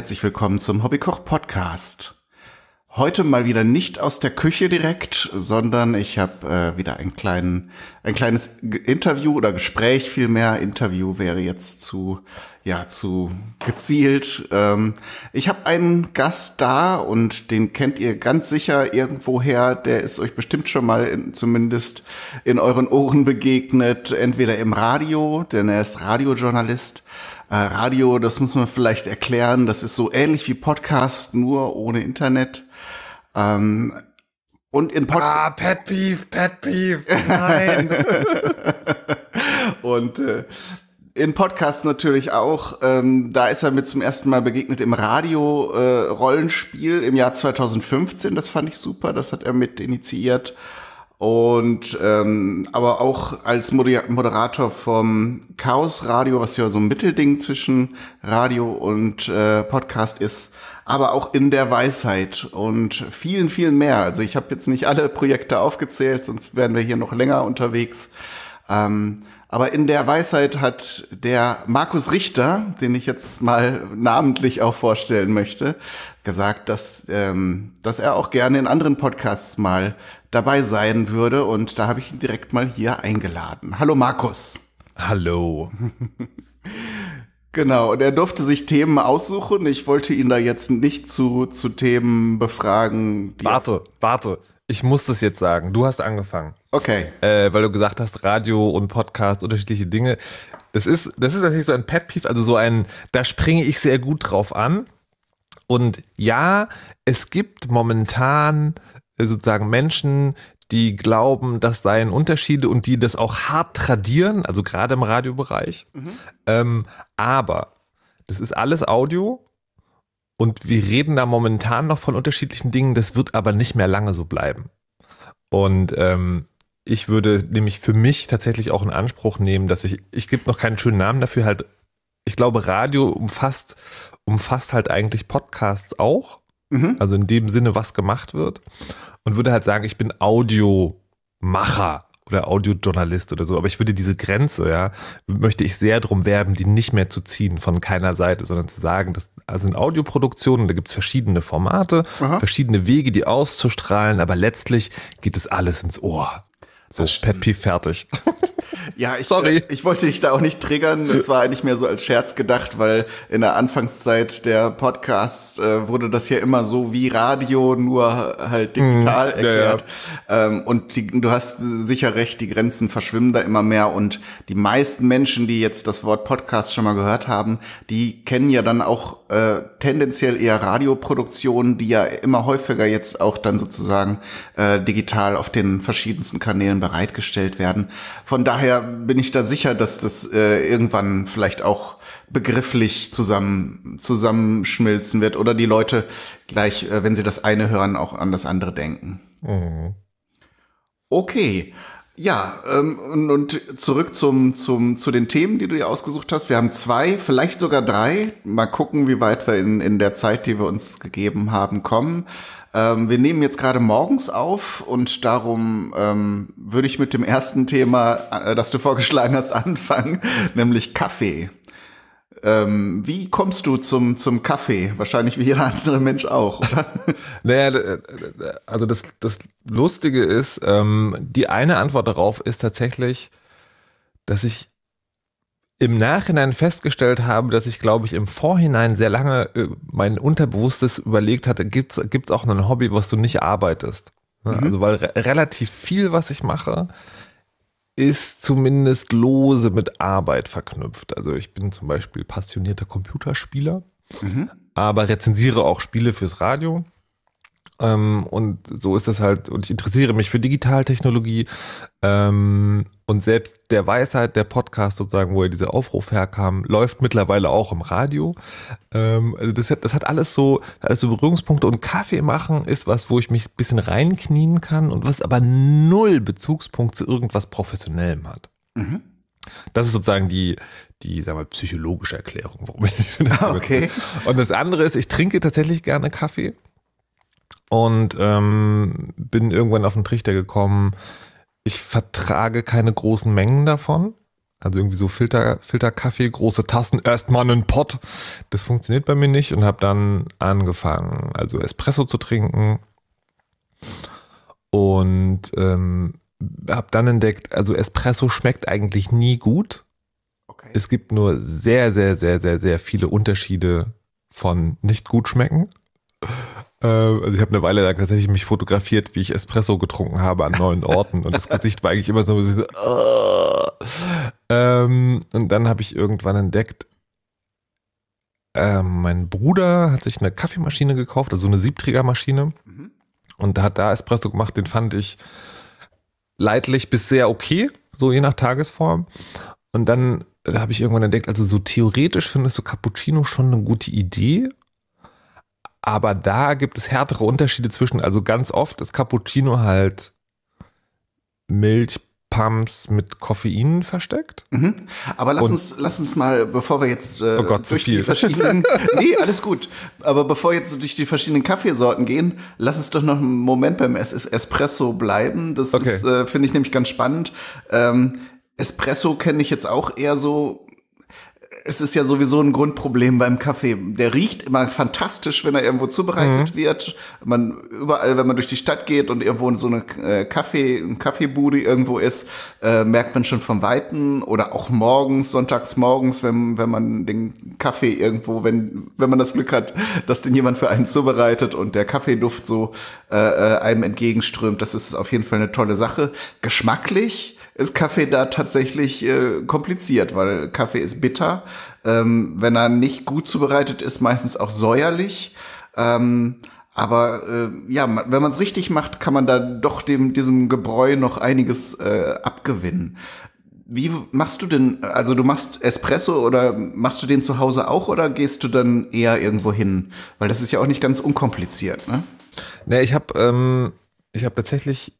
herzlich willkommen zum Hobbykoch Podcast. Heute mal wieder nicht aus der Küche direkt, sondern ich habe äh, wieder einen kleinen, ein kleines Interview oder Gespräch vielmehr. Interview wäre jetzt zu, ja, zu gezielt. Ähm, ich habe einen Gast da und den kennt ihr ganz sicher irgendwoher. Der ist euch bestimmt schon mal in, zumindest in euren Ohren begegnet. Entweder im Radio, denn er ist Radiojournalist äh, Radio, das muss man vielleicht erklären, das ist so ähnlich wie Podcast, nur ohne Internet. Ähm, und in Podcast. Ah, Pet Peeve, Pet Peeve, nein. und äh, in Podcasts natürlich auch. Ähm, da ist er mir zum ersten Mal begegnet im Radio-Rollenspiel äh, im Jahr 2015. Das fand ich super. Das hat er mit initiiert. Und ähm, aber auch als Moderator vom Chaos Radio, was ja so ein Mittelding zwischen Radio und äh, Podcast ist, aber auch in der Weisheit und vielen, vielen mehr. Also ich habe jetzt nicht alle Projekte aufgezählt, sonst wären wir hier noch länger unterwegs. Ähm, aber in der Weisheit hat der Markus Richter, den ich jetzt mal namentlich auch vorstellen möchte, gesagt, dass, ähm, dass er auch gerne in anderen Podcasts mal dabei sein würde. Und da habe ich ihn direkt mal hier eingeladen. Hallo Markus. Hallo. Genau, und er durfte sich Themen aussuchen. Ich wollte ihn da jetzt nicht zu, zu Themen befragen. warte, warte. Ich muss das jetzt sagen. Du hast angefangen. Okay. Äh, weil du gesagt hast, Radio und Podcast, unterschiedliche Dinge. Das ist, das ist tatsächlich so ein Pet -Pief, also so ein, da springe ich sehr gut drauf an. Und ja, es gibt momentan äh, sozusagen Menschen, die glauben, das seien Unterschiede und die das auch hart tradieren, also gerade im Radiobereich. Mhm. Ähm, aber das ist alles Audio und wir reden da momentan noch von unterschiedlichen Dingen, das wird aber nicht mehr lange so bleiben. Und ähm, ich würde nämlich für mich tatsächlich auch in Anspruch nehmen, dass ich, ich gebe noch keinen schönen Namen dafür, halt, ich glaube, Radio umfasst, umfasst halt eigentlich Podcasts auch. Mhm. Also in dem Sinne, was gemacht wird. Und würde halt sagen, ich bin Audiomacher oder Audiojournalist oder so. Aber ich würde diese Grenze, ja, möchte ich sehr drum werben, die nicht mehr zu ziehen von keiner Seite, sondern zu sagen, das sind Audioproduktionen, da gibt es verschiedene Formate, Aha. verschiedene Wege, die auszustrahlen, aber letztlich geht es alles ins Ohr. So, Peppi fertig. ja, ich, Sorry. Äh, ich wollte dich da auch nicht triggern. Das war eigentlich mehr so als Scherz gedacht, weil in der Anfangszeit der Podcasts äh, wurde das ja immer so wie Radio, nur halt mhm. digital mm, erklärt. Ja, ja. Ähm, und die, du hast sicher recht, die Grenzen verschwimmen da immer mehr. Und die meisten Menschen, die jetzt das Wort Podcast schon mal gehört haben, die kennen ja dann auch äh, tendenziell eher Radioproduktionen, die ja immer häufiger jetzt auch dann sozusagen äh, digital auf den verschiedensten Kanälen bereitgestellt werden. Von daher bin ich da sicher, dass das äh, irgendwann vielleicht auch begrifflich zusammen, zusammenschmilzen wird oder die Leute gleich, äh, wenn sie das eine hören, auch an das andere denken. Mhm. Okay. Ja, ähm, und zurück zum, zum, zu den Themen, die du dir ausgesucht hast. Wir haben zwei, vielleicht sogar drei. Mal gucken, wie weit wir in, in der Zeit, die wir uns gegeben haben, kommen. Ähm, wir nehmen jetzt gerade morgens auf und darum ähm, würde ich mit dem ersten Thema, äh, das du vorgeschlagen hast, anfangen, nämlich Kaffee. Ähm, wie kommst du zum, zum Kaffee? Wahrscheinlich wie jeder andere Mensch auch, oder? naja, also das, das Lustige ist, ähm, die eine Antwort darauf ist tatsächlich, dass ich im Nachhinein festgestellt habe, dass ich, glaube ich, im Vorhinein sehr lange äh, mein Unterbewusstes überlegt hatte, gibt es auch ein Hobby, was du nicht arbeitest. Ne, mhm. Also weil re relativ viel, was ich mache, ist zumindest lose mit Arbeit verknüpft. Also ich bin zum Beispiel passionierter Computerspieler, mhm. aber rezensiere auch Spiele fürs Radio ähm, und so ist das halt, und ich interessiere mich für Digitaltechnologie ähm, und selbst der Weisheit, der Podcast sozusagen, wo ja dieser Aufruf herkam, läuft mittlerweile auch im Radio. Ähm, also das, hat, das hat alles so, also Berührungspunkte und Kaffee machen ist was, wo ich mich ein bisschen reinknien kann und was aber null Bezugspunkt zu irgendwas Professionellem hat. Mhm. Das ist sozusagen die, die sagen wir, psychologische Erklärung, warum ich das ah, okay. Und das andere ist, ich trinke tatsächlich gerne Kaffee und ähm, bin irgendwann auf den Trichter gekommen, ich vertrage keine großen Mengen davon. Also irgendwie so Filter, Filterkaffee, große Tassen, erstmal einen Pott. Das funktioniert bei mir nicht und habe dann angefangen, also Espresso zu trinken. Und ähm, habe dann entdeckt, also Espresso schmeckt eigentlich nie gut. Okay. Es gibt nur sehr, sehr, sehr, sehr, sehr viele Unterschiede von nicht gut schmecken. Äh, also ich habe eine Weile lang tatsächlich mich fotografiert, wie ich Espresso getrunken habe an neuen Orten. Und das Gesicht war eigentlich immer so, so uh. ähm, und dann habe ich irgendwann entdeckt, äh, mein Bruder hat sich eine Kaffeemaschine gekauft, also eine Siebträgermaschine. Mhm. Und hat da Espresso gemacht, den fand ich leidlich bis sehr okay, so je nach Tagesform. Und dann äh, habe ich irgendwann entdeckt, also so theoretisch findest du Cappuccino schon eine gute Idee, aber da gibt es härtere Unterschiede zwischen. Also ganz oft ist Cappuccino halt Milchpumps mit Koffein versteckt. Mhm. Aber lass uns, lass uns mal, bevor wir jetzt äh, oh Gott, durch die verschiedenen. nee, alles gut. Aber bevor jetzt durch die verschiedenen Kaffeesorten gehen, lass uns doch noch einen Moment beim es Espresso bleiben. Das okay. äh, finde ich nämlich ganz spannend. Ähm, Espresso kenne ich jetzt auch eher so es ist ja sowieso ein Grundproblem beim Kaffee. Der riecht immer fantastisch, wenn er irgendwo zubereitet mhm. wird. Man überall, wenn man durch die Stadt geht und irgendwo in so eine äh, Kaffee, ein Kaffeebude irgendwo ist, äh, merkt man schon vom Weiten oder auch morgens, sonntags morgens, wenn, wenn man den Kaffee irgendwo, wenn, wenn man das Glück hat, dass den jemand für einen zubereitet und der Kaffeeduft so äh, äh einem entgegenströmt. Das ist auf jeden Fall eine tolle Sache. Geschmacklich ist Kaffee da tatsächlich äh, kompliziert, weil Kaffee ist bitter. Ähm, wenn er nicht gut zubereitet ist, meistens auch säuerlich. Ähm, aber äh, ja, wenn man es richtig macht, kann man da doch dem, diesem Gebräu noch einiges äh, abgewinnen. Wie machst du denn, also du machst Espresso oder machst du den zu Hause auch oder gehst du dann eher irgendwo hin? Weil das ist ja auch nicht ganz unkompliziert, ne? Ne, ich habe ähm, ich hab tatsächlich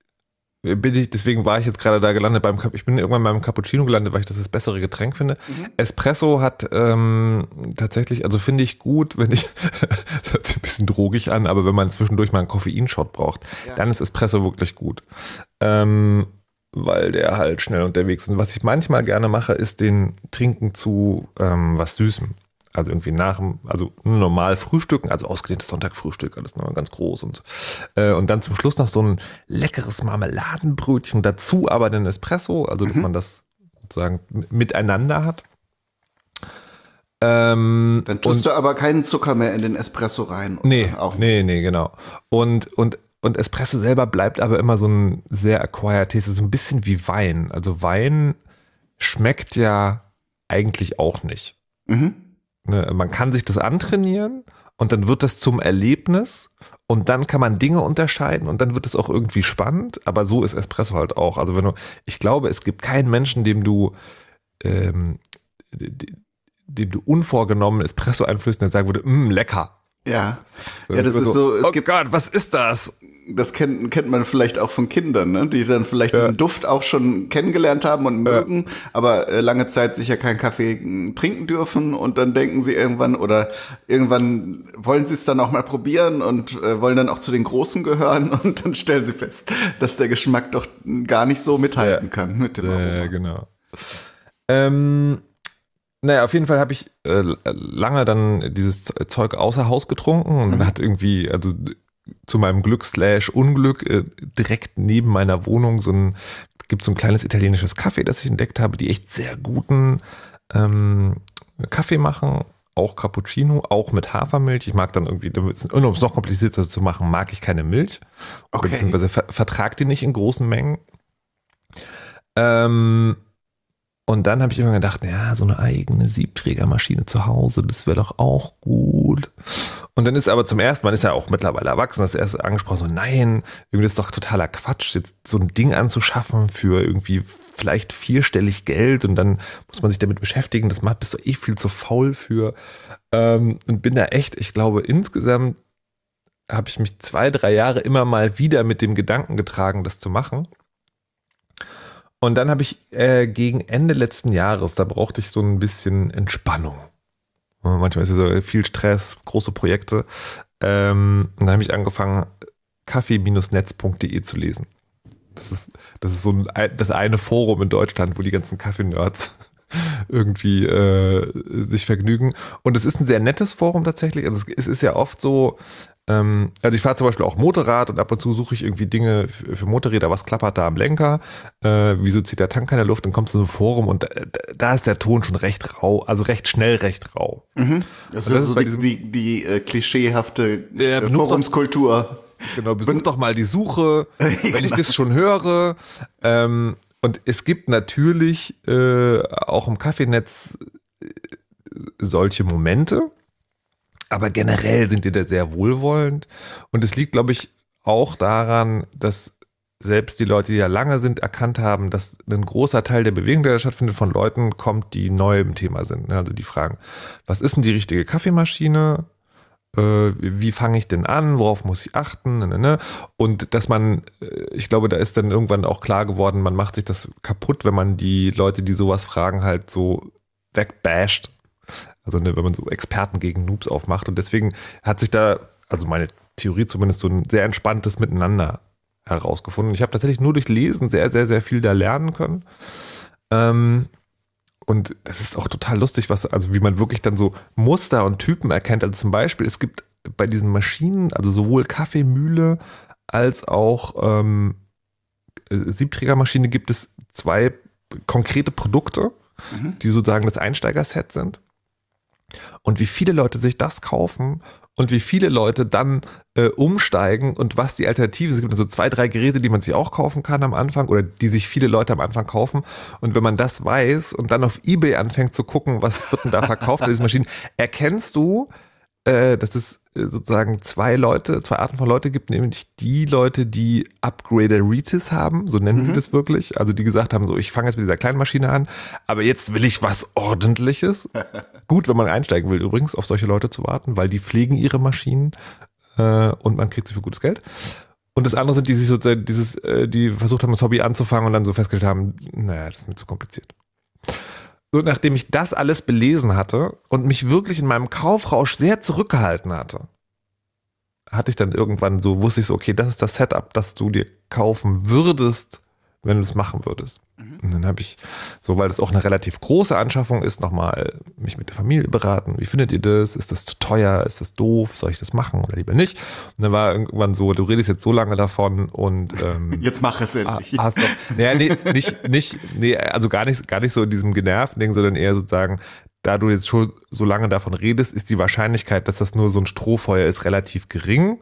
äh, bin ich, deswegen war ich jetzt gerade da gelandet beim ich bin irgendwann beim Cappuccino gelandet, weil ich das das bessere Getränk finde. Mhm. Espresso hat ähm, tatsächlich, also finde ich gut, wenn ich das hört sich ein bisschen drogig an, aber wenn man zwischendurch mal einen Koffeinshot braucht, ja. dann ist Espresso wirklich gut. Ähm, weil der halt schnell unterwegs ist. Und was ich manchmal gerne mache, ist den Trinken zu ähm, was Süßem also irgendwie nach dem, also normal frühstücken, also ausgedehntes Sonntagfrühstück, alles nochmal ganz groß und so. Äh, und dann zum Schluss noch so ein leckeres Marmeladenbrötchen dazu, aber den Espresso, also dass mhm. man das sozusagen miteinander hat. Ähm, dann tust und, du aber keinen Zucker mehr in den Espresso rein. Oder? Nee, auch nicht. nee, nee, genau. Und, und, und Espresso selber bleibt aber immer so ein sehr acquired Taste, so ein bisschen wie Wein. Also Wein schmeckt ja eigentlich auch nicht. Mhm ne, man kann sich das antrainieren und dann wird das zum Erlebnis und dann kann man Dinge unterscheiden und dann wird es auch irgendwie spannend, aber so ist Espresso halt auch. Also wenn du, ich glaube, es gibt keinen Menschen, dem du, ähm, dem du unvorgenommen Espresso einflößt und dann sagen würde, mm, lecker. Ja. ja, das ist so. so oh gibt, Gott, was ist das? das kennt, kennt man vielleicht auch von Kindern, ne? die dann vielleicht ja. diesen Duft auch schon kennengelernt haben und mögen, ja. aber äh, lange Zeit sicher keinen Kaffee hm, trinken dürfen und dann denken sie irgendwann oder irgendwann wollen sie es dann auch mal probieren und äh, wollen dann auch zu den Großen gehören und dann stellen sie fest, dass der Geschmack doch hm, gar nicht so mithalten ja. kann mit dem Aroma. Ja, genau. Ähm, naja, auf jeden Fall habe ich äh, lange dann dieses Zeug außer Haus getrunken und mhm. hat irgendwie, also zu meinem Glück slash Unglück äh, direkt neben meiner Wohnung so ein, gibt so ein kleines italienisches Kaffee, das ich entdeckt habe, die echt sehr guten ähm, Kaffee machen. Auch Cappuccino, auch mit Hafermilch. Ich mag dann irgendwie, um es noch komplizierter zu machen, mag ich keine Milch. Okay. Beziehungsweise ver vertrag die nicht in großen Mengen. Ähm, und dann habe ich immer gedacht, ja, so eine eigene Siebträgermaschine zu Hause, das wäre doch auch gut. Und dann ist aber zum ersten Mal, ist ja auch mittlerweile erwachsen, das erste angesprochen, so nein, irgendwie ist doch totaler Quatsch, jetzt so ein Ding anzuschaffen für irgendwie vielleicht vierstellig Geld und dann muss man sich damit beschäftigen, das macht, bist du eh viel zu faul für. Ähm, und bin da echt, ich glaube, insgesamt habe ich mich zwei, drei Jahre immer mal wieder mit dem Gedanken getragen, das zu machen. Und dann habe ich äh, gegen Ende letzten Jahres, da brauchte ich so ein bisschen Entspannung. Äh, manchmal ist es so viel Stress, große Projekte. Ähm, dann habe ich angefangen, kaffee-netz.de zu lesen. Das ist, das ist so ein, das eine Forum in Deutschland, wo die ganzen Kaffee-Nerds irgendwie äh, sich vergnügen. Und es ist ein sehr nettes Forum tatsächlich. Also es, es ist ja oft so, ähm, also ich fahre zum Beispiel auch Motorrad und ab und zu suche ich irgendwie Dinge für, für Motorräder, was klappert da am Lenker, äh, wieso zieht der Tank keine Luft dann kommst du zu ein Forum und da, da, ist der Ton schon recht rau, also recht schnell recht rau. Mhm. Das, ist, das so ist die, die, die äh, klischeehafte äh, Forumskultur. Genau, besuch doch mal die Suche, wenn genau. ich das schon höre. Ähm, und es gibt natürlich äh, auch im Kaffeenetz äh, solche Momente, aber generell sind die da sehr wohlwollend. Und es liegt, glaube ich, auch daran, dass selbst die Leute, die da lange sind, erkannt haben, dass ein großer Teil der Bewegung, der da stattfindet, von Leuten kommt, die neu im Thema sind. Ne? Also die fragen, was ist denn die richtige Kaffeemaschine? Äh, wie fange ich denn an, worauf muss ich achten ne, ne, und dass man, äh, ich glaube, da ist dann irgendwann auch klar geworden, man macht sich das kaputt, wenn man die Leute, die sowas fragen, halt so wegbasht, also ne, wenn man so Experten gegen Noobs aufmacht. Und deswegen hat sich da, also meine Theorie zumindest, so ein sehr entspanntes Miteinander herausgefunden. Ich habe tatsächlich nur durch Lesen sehr, sehr, sehr viel da lernen können. Ähm, und das ist auch total lustig, was, also wie man wirklich dann so Muster und Typen erkennt. Also zum Beispiel, es gibt bei diesen Maschinen, also sowohl Kaffeemühle als auch ähm, Siebträgermaschine gibt es zwei konkrete Produkte, mhm. die sozusagen das Einsteigerset sind. Und wie viele Leute sich das kaufen und wie viele Leute dann äh, umsteigen und was die Alternativen sind. Es gibt so also zwei, drei Geräte, die man sich auch kaufen kann am Anfang oder die sich viele Leute am Anfang kaufen. Und wenn man das weiß und dann auf Ebay anfängt zu gucken, was wird denn da verkauft an diesen Maschinen, erkennst du, äh, dass es äh, sozusagen zwei Leute, zwei Arten von Leute gibt, nämlich die Leute, die Upgraderitis haben, so nennen mhm. wir das wirklich. Also die gesagt haben, so ich fange jetzt mit dieser kleinen Maschine an, aber jetzt will ich was ordentliches. Gut, wenn man einsteigen will, übrigens, auf solche Leute zu warten, weil die pflegen ihre Maschinen äh, und man kriegt sie für gutes Geld. Und das andere sind, die sich so äh, dieses, äh, die versucht haben, das Hobby anzufangen und dann so festgestellt haben, naja, das ist mir zu kompliziert so nachdem ich das alles belesen hatte und mich wirklich in meinem Kaufrausch sehr zurückgehalten hatte, hatte ich dann irgendwann so, wusste ich so, okay, das ist das Setup, das du dir kaufen würdest, wenn du es machen würdest. Mhm. Und dann habe ich, so weil das auch eine relativ große Anschaffung ist, nochmal mich mit der Familie beraten. Wie findet ihr das? Ist das zu teuer? Ist das doof? Soll ich das machen oder lieber nicht? Und dann war irgendwann so, du redest jetzt so lange davon und ähm, jetzt mach es endlich. Hast noch, naja, nee, nicht, nicht, nee, also gar nicht, gar nicht so in diesem genervten Ding, sondern eher sozusagen, da du jetzt schon so lange davon redest, ist die Wahrscheinlichkeit, dass das nur so ein Strohfeuer ist, relativ gering.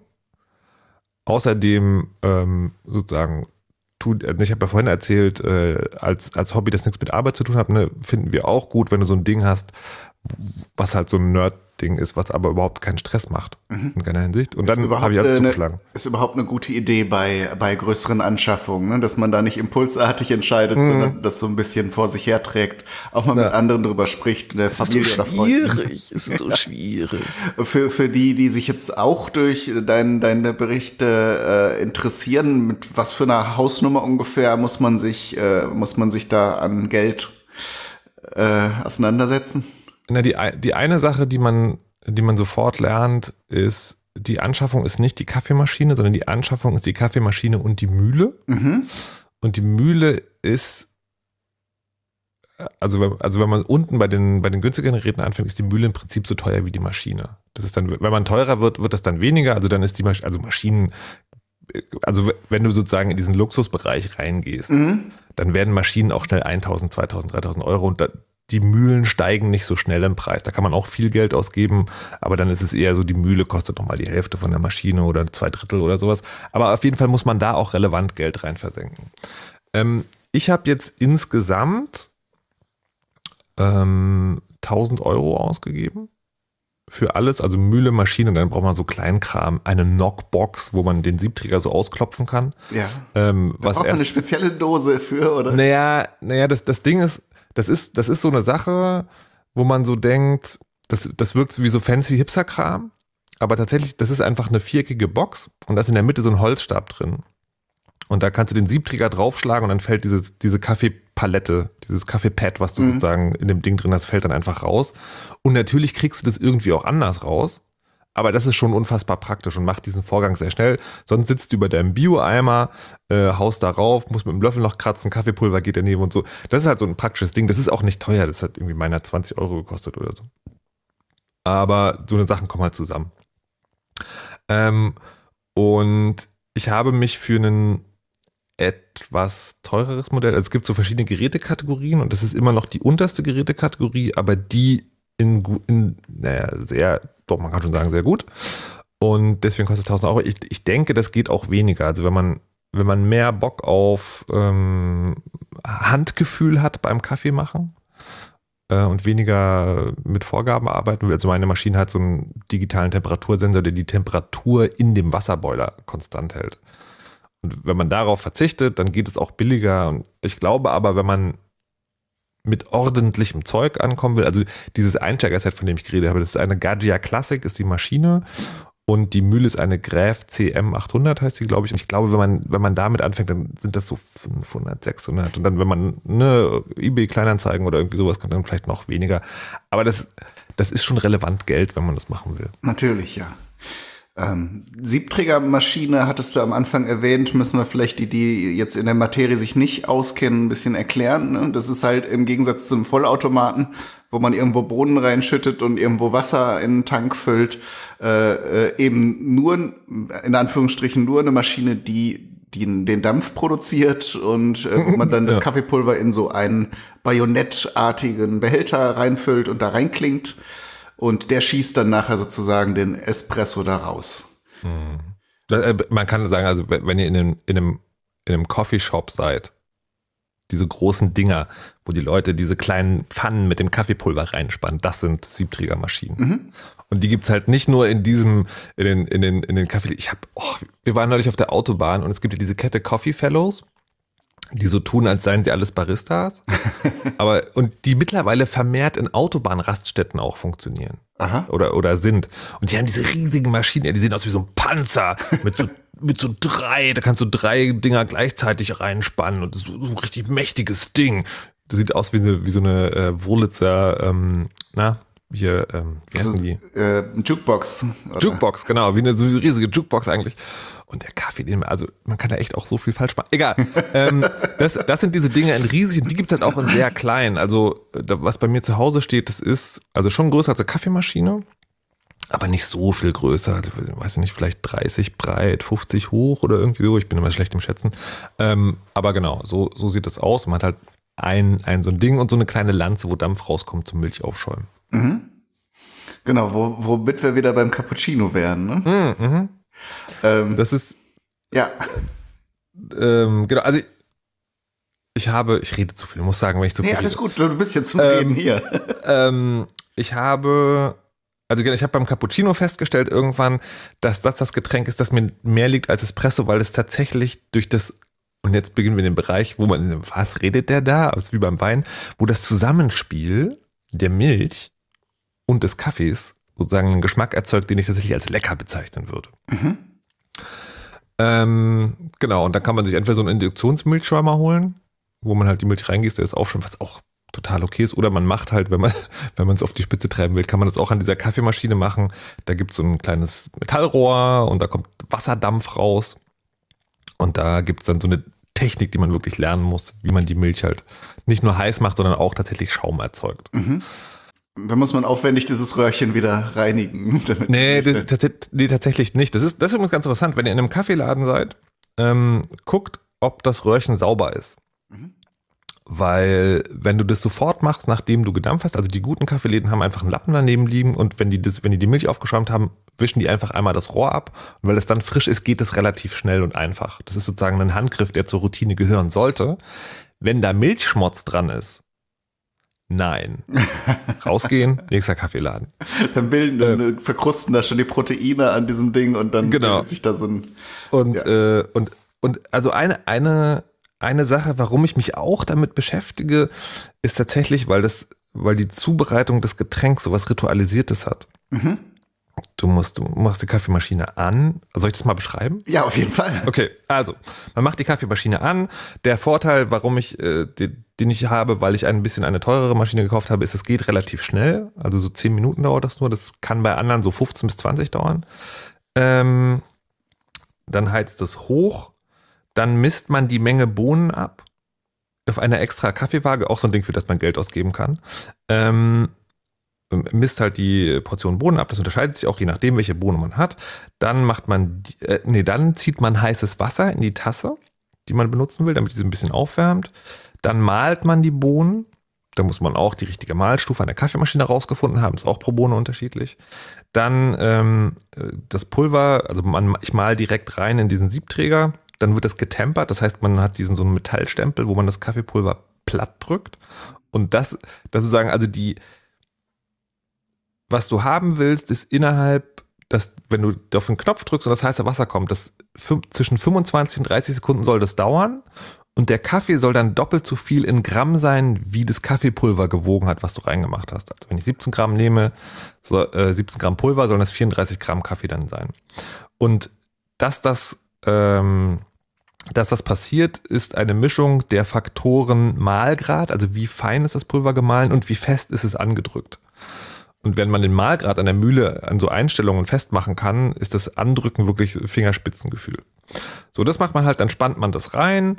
Außerdem ähm, sozusagen tut, äh, ich habe ja vorhin erzählt, äh, als, als Hobby, das nichts mit Arbeit zu tun hat, ne, finden wir auch gut, wenn du so ein Ding hast, was halt so ein Nerd Ding ist, was aber überhaupt keinen Stress macht mhm. in keiner Hinsicht. Und ist dann habe ich halt zugeschlagen. Ist überhaupt eine gute Idee bei, bei größeren Anschaffungen, ne? dass man da nicht impulsartig entscheidet, mhm. sondern das so ein bisschen vor sich her trägt, auch mal ja. mit anderen drüber spricht. Der es ist so schwierig, ist so schwierig. für, für die, die sich jetzt auch durch dein, deine Berichte äh, interessieren, mit was für einer Hausnummer ungefähr muss man sich, äh, muss man sich da an Geld äh, auseinandersetzen? na, die, die eine Sache, die man, die man sofort lernt, ist, die Anschaffung ist nicht die Kaffeemaschine, sondern die Anschaffung ist die Kaffeemaschine und die Mühle. Mhm. Und die Mühle ist, äh, also, also wenn man unten bei den, bei den günstigeren Geräten anfängt, ist die Mühle im Prinzip so teuer wie die Maschine. Das ist dann, wenn man teurer wird, wird das dann weniger. Also dann ist die Maschine, also Maschinen, äh, also wenn du sozusagen in diesen Luxusbereich reingehst, mhm. dann werden Maschinen auch schnell 1000, 2000, 3000 Euro und da, die Mühlen steigen nicht so schnell im Preis. Da kann man auch viel Geld ausgeben, aber dann ist es eher so, die Mühle kostet nochmal die Hälfte von der Maschine oder zwei Drittel oder sowas. Aber auf jeden Fall muss man da auch relevant Geld rein versenken. Ähm, ich habe jetzt insgesamt ähm, 1000 Euro ausgegeben für alles, also Mühle, Maschine, dann braucht man so Kleinkram, eine Knockbox, wo man den Siebträger so ausklopfen kann. Ja. Ähm, da was braucht erst, man eine spezielle Dose für, oder? Naja, naja das, das Ding ist, das ist, das ist so eine Sache, wo man so denkt, das, das wirkt wie so fancy Hipster-Kram. Aber tatsächlich, das ist einfach eine viereckige Box und da ist in der Mitte so ein Holzstab drin. Und da kannst du den Siebträger draufschlagen und dann fällt diese, diese Kaffeepalette, dieses Kaffeepad, was du mhm. sozusagen in dem Ding drin hast, fällt dann einfach raus. Und natürlich kriegst du das irgendwie auch anders raus. Aber das ist schon unfassbar praktisch und macht diesen Vorgang sehr schnell. Sonst sitzt du über deinem Bio-Eimer, äh, haust darauf, musst mit dem Löffel noch kratzen, Kaffeepulver geht daneben und so. Das ist halt so ein praktisches Ding. Das ist auch nicht teuer. Das hat irgendwie meiner 20 Euro gekostet oder so. Aber so eine Sachen kommen halt zusammen. Ähm, und ich habe mich für einen etwas teureres Modell. Also es gibt so verschiedene Gerätekategorien und das ist immer noch die unterste Gerätekategorie, aber die in, in naja, sehr doch, man kann schon sagen, sehr gut. Und deswegen kostet es 1000 Euro. Ich, ich denke, das geht auch weniger. Also wenn man, wenn man mehr Bock auf ähm, Handgefühl hat beim Kaffee machen äh, und weniger mit Vorgaben arbeiten will. Also meine Maschine hat so einen digitalen Temperatursensor, der die Temperatur in dem Wasserboiler konstant hält. Und wenn man darauf verzichtet, dann geht es auch billiger. Und ich glaube aber, wenn man mit ordentlichem Zeug ankommen will. Also dieses Einsteigerset, von dem ich geredet habe, das ist eine Gaggia Classic, ist die Maschine und die Mühle ist eine Gräf CM800 heißt sie, glaube ich. Und ich glaube, wenn man, wenn man damit anfängt, dann sind das so 500, 600. Und dann, wenn man eine eBay-Kleinanzeigen oder irgendwie sowas kommt, dann vielleicht noch weniger. Aber das, das ist schon relevant Geld, wenn man das machen will. Natürlich, ja. Ähm, Siebträgermaschine hattest du am Anfang erwähnt, müssen wir vielleicht die, die jetzt in der Materie sich nicht auskennen, ein bisschen erklären. Ne? Das ist halt im Gegensatz zum Vollautomaten, wo man irgendwo Bohnen reinschüttet und irgendwo Wasser in den Tank füllt, äh, äh, eben nur, in Anführungsstrichen, nur eine Maschine, die die den Dampf produziert und äh, wo man dann das ja. Kaffeepulver in so einen bajonettartigen Behälter reinfüllt und da reinklingt und der schießt dann nachher sozusagen den Espresso da raus. Hm. Äh, man kann sagen, also wenn ihr in einem, in einem, in einem Coffeeshop seid, diese großen Dinger, wo die Leute diese kleinen Pfannen mit dem Kaffeepulver reinspannen, das sind Siebträgermaschinen. Mhm. Und die gibt es halt nicht nur in diesem, in den, in den, in den Kaffee. Ich habe, oh, wir waren neulich auf der Autobahn und es gibt ja diese Kette Coffee Fellows die so tun, als seien sie alles Baristas. Aber, und die mittlerweile vermehrt in Autobahnraststätten auch funktionieren. Aha. Oder, oder sind. Und die haben diese riesigen Maschinen, die sehen aus wie so ein Panzer mit so, mit so drei, da kannst du drei Dinger gleichzeitig reinspannen und so, so ein richtig mächtiges Ding. Das sieht aus wie, wie so eine äh, Wurlitzer, ähm, na, hier, ähm, wie heißen die? Äh, Jukebox. Oder? Jukebox, genau, wie eine, so eine riesige Jukebox eigentlich. Und der Kaffee, den man, also man kann da echt auch so viel falsch machen. Egal. ähm, das, das sind diese Dinge in riesigen, die gibt es halt auch in sehr kleinen. Also äh, da, was bei mir zu Hause steht, das ist also schon größer als eine Kaffeemaschine, aber nicht so viel größer. Also, weiß ich nicht, vielleicht 30 breit, 50 hoch oder irgendwie so. Ich bin immer schlecht im Schätzen. Ähm, aber genau, so, so sieht das aus. Man hat halt ein, ein so ein Ding und so eine kleine Lanze, wo Dampf rauskommt zum Milch aufschäumen. Mhm. Genau, wo, womit wir wieder beim Cappuccino wären. Ne? Mhm, mhm. Ähm, das ist. Ja. Ähm, genau, also ich, ich, habe, ich rede zu viel, muss sagen, wenn ich zu viel. Nee, alles gut, du bist jetzt zum ähm, Reden hier. Ähm, ich habe also genau, ich habe beim Cappuccino festgestellt irgendwann, dass das das Getränk ist, das mir mehr liegt als Espresso, weil es tatsächlich durch das, und jetzt beginnen wir den Bereich, wo man, was redet der da, also wie beim Wein, wo das Zusammenspiel der Milch und des Kaffees sozusagen einen Geschmack erzeugt, den ich tatsächlich als lecker bezeichnen würde. Mhm. Ähm, genau, und dann kann man sich entweder so einen Induktionsmilchschäumer holen, wo man halt die Milch reingießt, der ist aufschäumt, was auch total okay ist. Oder man macht halt, wenn man wenn es auf die Spitze treiben will, kann man das auch an dieser Kaffeemaschine machen. Da gibt es so ein kleines Metallrohr und da kommt Wasserdampf raus. Und da gibt es dann so eine Technik, die man wirklich lernen muss, wie man die Milch halt nicht nur heiß macht, sondern auch tatsächlich Schaum erzeugt. Mhm. Da muss man aufwendig dieses Röhrchen wieder reinigen. Nee, das, nee, tatsächlich nicht. Das ist, das ist übrigens ganz interessant. Wenn ihr in einem Kaffeeladen seid, ähm, guckt, ob das Röhrchen sauber ist. Mhm. Weil, wenn du das sofort machst, nachdem du gedampft hast, also die guten Kaffeeläden haben einfach einen Lappen daneben liegen und wenn die, das, wenn die die Milch aufgeschäumt haben, wischen die einfach einmal das Rohr ab. Und weil es dann frisch ist, geht es relativ schnell und einfach. Das ist sozusagen ein Handgriff, der zur Routine gehören sollte. Wenn da Milchschmutz dran ist, Nein. Rausgehen, nächster Kaffeeladen. Dann bilden, dann ähm, verkrusten da schon die Proteine an diesem Ding und dann genau. bildet sich da so ein. Und, ja. äh, und, und also eine, eine, eine Sache, warum ich mich auch damit beschäftige, ist tatsächlich, weil das, weil die Zubereitung des Getränks sowas Ritualisiertes hat. Mhm. Du musst, du machst die Kaffeemaschine an. Soll ich das mal beschreiben? Ja, auf jeden Fall. Okay, also, man macht die Kaffeemaschine an. Der Vorteil, warum ich äh, den, den ich habe, weil ich ein bisschen eine teurere Maschine gekauft habe, ist, es geht relativ schnell. Also so 10 Minuten dauert das nur. Das kann bei anderen so 15 bis 20 dauern. Ähm, dann heizt es hoch. Dann misst man die Menge Bohnen ab. Auf einer extra Kaffeewaage, auch so ein Ding, für das man Geld ausgeben kann. Ähm, misst halt die Portion Bohnen ab. Das unterscheidet sich auch je nachdem, welche Bohnen man hat. Dann macht man, äh, nee, dann zieht man heißes Wasser in die Tasse, die man benutzen will, damit diese ein bisschen aufwärmt. Dann malt man die Bohnen. Da muss man auch die richtige Mahlstufe an der Kaffeemaschine rausgefunden haben. Ist auch pro Bohne unterschiedlich. Dann ähm, das Pulver, also man, ich mal direkt rein in diesen Siebträger. Dann wird das getempert. Das heißt, man hat diesen so einen Metallstempel, wo man das Kaffeepulver platt drückt. Und das, das sozusagen, also die, was du haben willst, ist innerhalb, dass, wenn du auf den Knopf drückst und das heiße Wasser kommt, das zwischen 25 und 30 Sekunden soll das dauern. Und der Kaffee soll dann doppelt so viel in Gramm sein, wie das Kaffeepulver gewogen hat, was du reingemacht hast. Also wenn ich 17 Gramm nehme, so, äh, 17 Gramm Pulver, sollen das 34 Gramm Kaffee dann sein. Und dass das, ähm, dass das passiert, ist eine Mischung der Faktoren Mahlgrad, also wie fein ist das Pulver gemahlen und wie fest ist es angedrückt. Und wenn man den Malgrad an der Mühle an so Einstellungen festmachen kann, ist das Andrücken wirklich Fingerspitzengefühl. So, das macht man halt, dann spannt man das rein,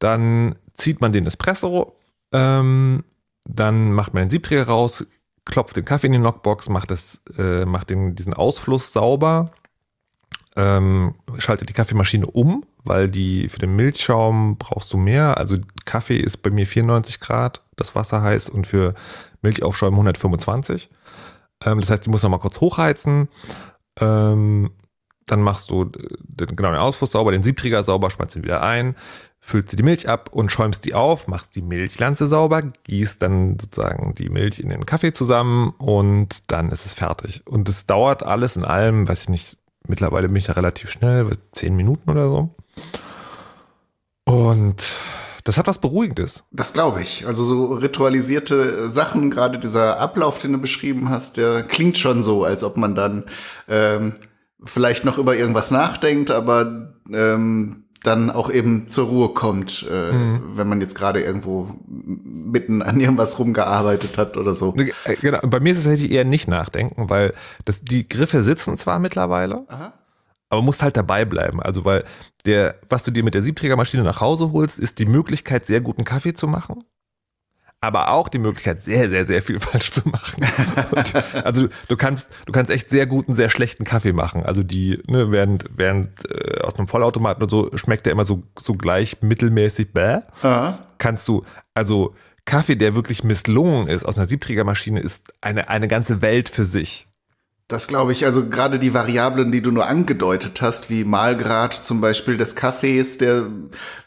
dann zieht man den Espresso, ähm, dann macht man den Siebträger raus, klopft den Kaffee in die Knockbox, macht, das, äh, macht den, diesen Ausfluss sauber ähm, schalte die Kaffeemaschine um, weil die für den Milchschaum brauchst du mehr. Also Kaffee ist bei mir 94 Grad, das Wasser heiß und für Milchaufschäumen 125. Ähm, das heißt, die muss nochmal kurz hochheizen. Ähm, dann machst du äh, den, genau den Ausfluss sauber, den Siebträger sauber, schmeißt ihn wieder ein, füllst die Milch ab und schäumst die auf, machst die Milchlanze sauber, gießt dann sozusagen die Milch in den Kaffee zusammen und dann ist es fertig. Und es dauert alles in allem, weiß ich nicht, Mittlerweile bin ich da relativ schnell, zehn Minuten oder so. Und das hat was Beruhigendes. Das glaube ich. Also so ritualisierte Sachen, gerade dieser Ablauf, den du beschrieben hast, der klingt schon so, als ob man dann ähm, vielleicht noch über irgendwas nachdenkt, aber ähm, dann auch eben zur Ruhe kommt, äh, mhm. wenn man jetzt gerade irgendwo mitten an irgendwas rumgearbeitet hat oder so. Äh, genau, bei mir ist es tatsächlich eher nicht nachdenken, weil das, die Griffe sitzen zwar mittlerweile, Aha. aber musst halt dabei bleiben. Also, weil der, was du dir mit der Siebträgermaschine nach Hause holst, ist die Möglichkeit, sehr guten Kaffee zu machen aber auch die Möglichkeit, sehr, sehr, sehr viel falsch zu machen. Und, also du kannst, du kannst echt sehr guten, sehr schlechten Kaffee machen. Also die, ne, während, während äh, aus einem Vollautomaten und so schmeckt der immer so, so gleich mittelmäßig bäh. Aha. Kannst du, also Kaffee, der wirklich misslungen ist aus einer Siebträgermaschine, ist eine, eine ganze Welt für sich. Das glaube ich, also gerade die Variablen, die du nur angedeutet hast, wie Malgrad zum Beispiel des Kaffees, der,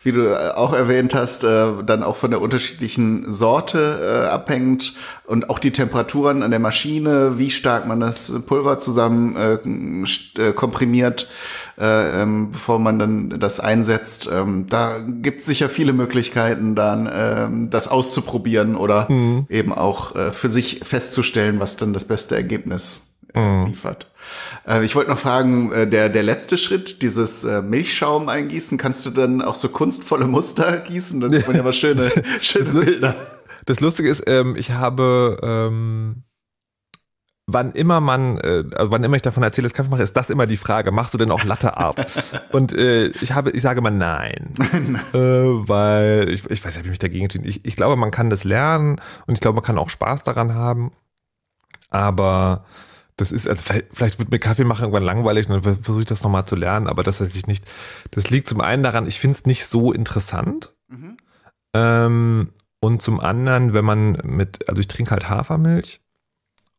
wie du äh, auch erwähnt hast, äh, dann auch von der unterschiedlichen Sorte äh, abhängt und auch die Temperaturen an der Maschine, wie stark man das Pulver zusammen äh, äh komprimiert, äh, ähm, bevor man dann das einsetzt. Ähm, da gibt es sicher viele Möglichkeiten, dann ähm, das auszuprobieren oder mhm. eben auch für sich festzustellen, was dann das beste Ergebnis mhm. liefert. Äh, ich wollte noch fragen, äh, der, der letzte Schritt, dieses äh, Milchschaum eingießen, kannst du dann auch so kunstvolle Muster gießen? Dann sieht man ja mal schöne, schöne Bilder. Das Lustige ist, ähm, ich habe... Ähm wann immer man, äh, also wann immer ich davon erzähle, dass Kaffee mache, ist das immer die Frage, machst du denn auch Latteart? und äh, ich habe, ich sage mal nein. äh, weil ich, ich weiß, habe ich mich dagegen entschieden. Ich, ich glaube, man kann das lernen und ich glaube, man kann auch Spaß daran haben. Aber das ist, also vielleicht, vielleicht wird mir Kaffee machen irgendwann langweilig und dann versuche ich das nochmal zu lernen, aber das tatsächlich nicht. Das liegt zum einen daran, ich finde es nicht so interessant. Mhm. Ähm, und zum anderen, wenn man mit, also ich trinke halt Hafermilch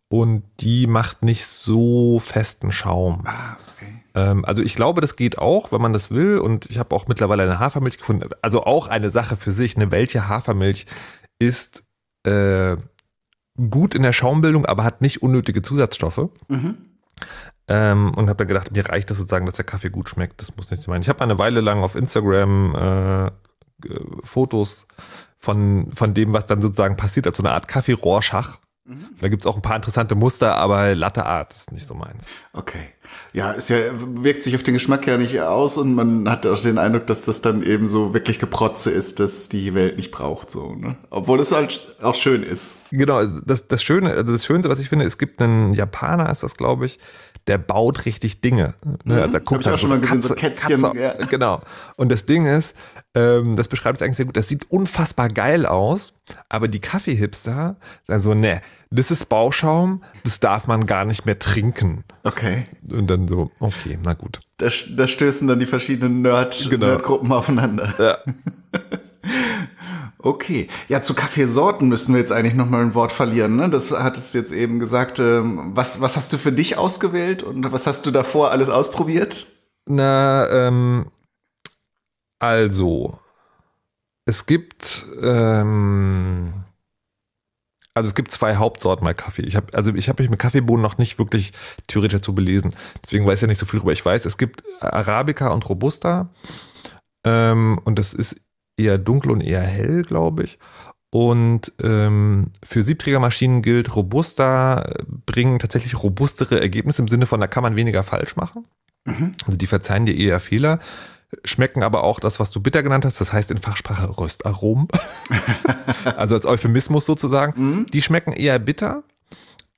und die macht nicht so festen Schaum. Ah, okay. ähm, also ich glaube, das geht auch, wenn man das will. Und ich habe auch mittlerweile eine Hafermilch gefunden. Also auch eine Sache für sich, ne? welche Hafermilch ist äh, gut in der Schaumbildung, aber hat nicht unnötige Zusatzstoffe. Mhm. Ähm, und habe dann gedacht, mir reicht das sozusagen, dass der Kaffee gut schmeckt. Das muss nichts sein. Ich habe eine Weile lang auf Instagram äh, äh, Fotos von, von dem, was dann sozusagen passiert, als so eine Art Kaffeerohrschach. Mhm. Da gibt es auch ein paar interessante Muster, aber Latte Art ist nicht so meins. Okay ja, es ja, wirkt sich auf den Geschmack ja nicht aus und man hat auch den Eindruck, dass das dann eben so wirklich Geprotze ist, dass die Welt nicht braucht, so, ne? Obwohl es halt auch schön ist. Genau, das, das Schöne, also das Schönste, was ich finde, es gibt einen Japaner, ist das, glaube ich, der baut richtig Dinge. Ne? Mhm. Da guckt Hab ich auch halt schon mal gesehen, Katze, so Kätzchen. Katze, ja. Genau. Und das Ding ist, ähm, das beschreibt es eigentlich sehr gut. Das sieht unfassbar geil aus, aber die Kaffee-Hipster sagen so, ne, das ist Bauschaum, das darf man gar nicht mehr trinken. Okay. Und dann so, okay, na gut. Da, da stößen dann die verschiedenen Nerd, genau. Nerdgruppen aufeinander. Ja. Okay, ja, zu Kaffeesorten müssten wir jetzt eigentlich nochmal ein Wort verlieren. Ne? Das hattest du jetzt eben gesagt. Ähm, was, was hast du für dich ausgewählt und was hast du davor alles ausprobiert? Na, ähm, also, es gibt ähm, also es gibt zwei Hauptsorten bei Kaffee. Ich habe also ich habe mich mit Kaffeebohnen noch nicht wirklich theoretisch dazu belesen. Deswegen weiß ich ja nicht so viel drüber. Ich weiß, es gibt Arabica und Robusta ähm, und das ist eher dunkel und eher hell, glaube ich. Und ähm, für Siebträgermaschinen gilt, Robusta äh, bringen tatsächlich robustere Ergebnisse im Sinne von, da kann man weniger falsch machen. Mhm. Also die verzeihen dir eher Fehler schmecken aber auch das, was du bitter genannt hast, das heißt in Fachsprache Röstaromen, also als Euphemismus sozusagen. Mhm. Die schmecken eher bitter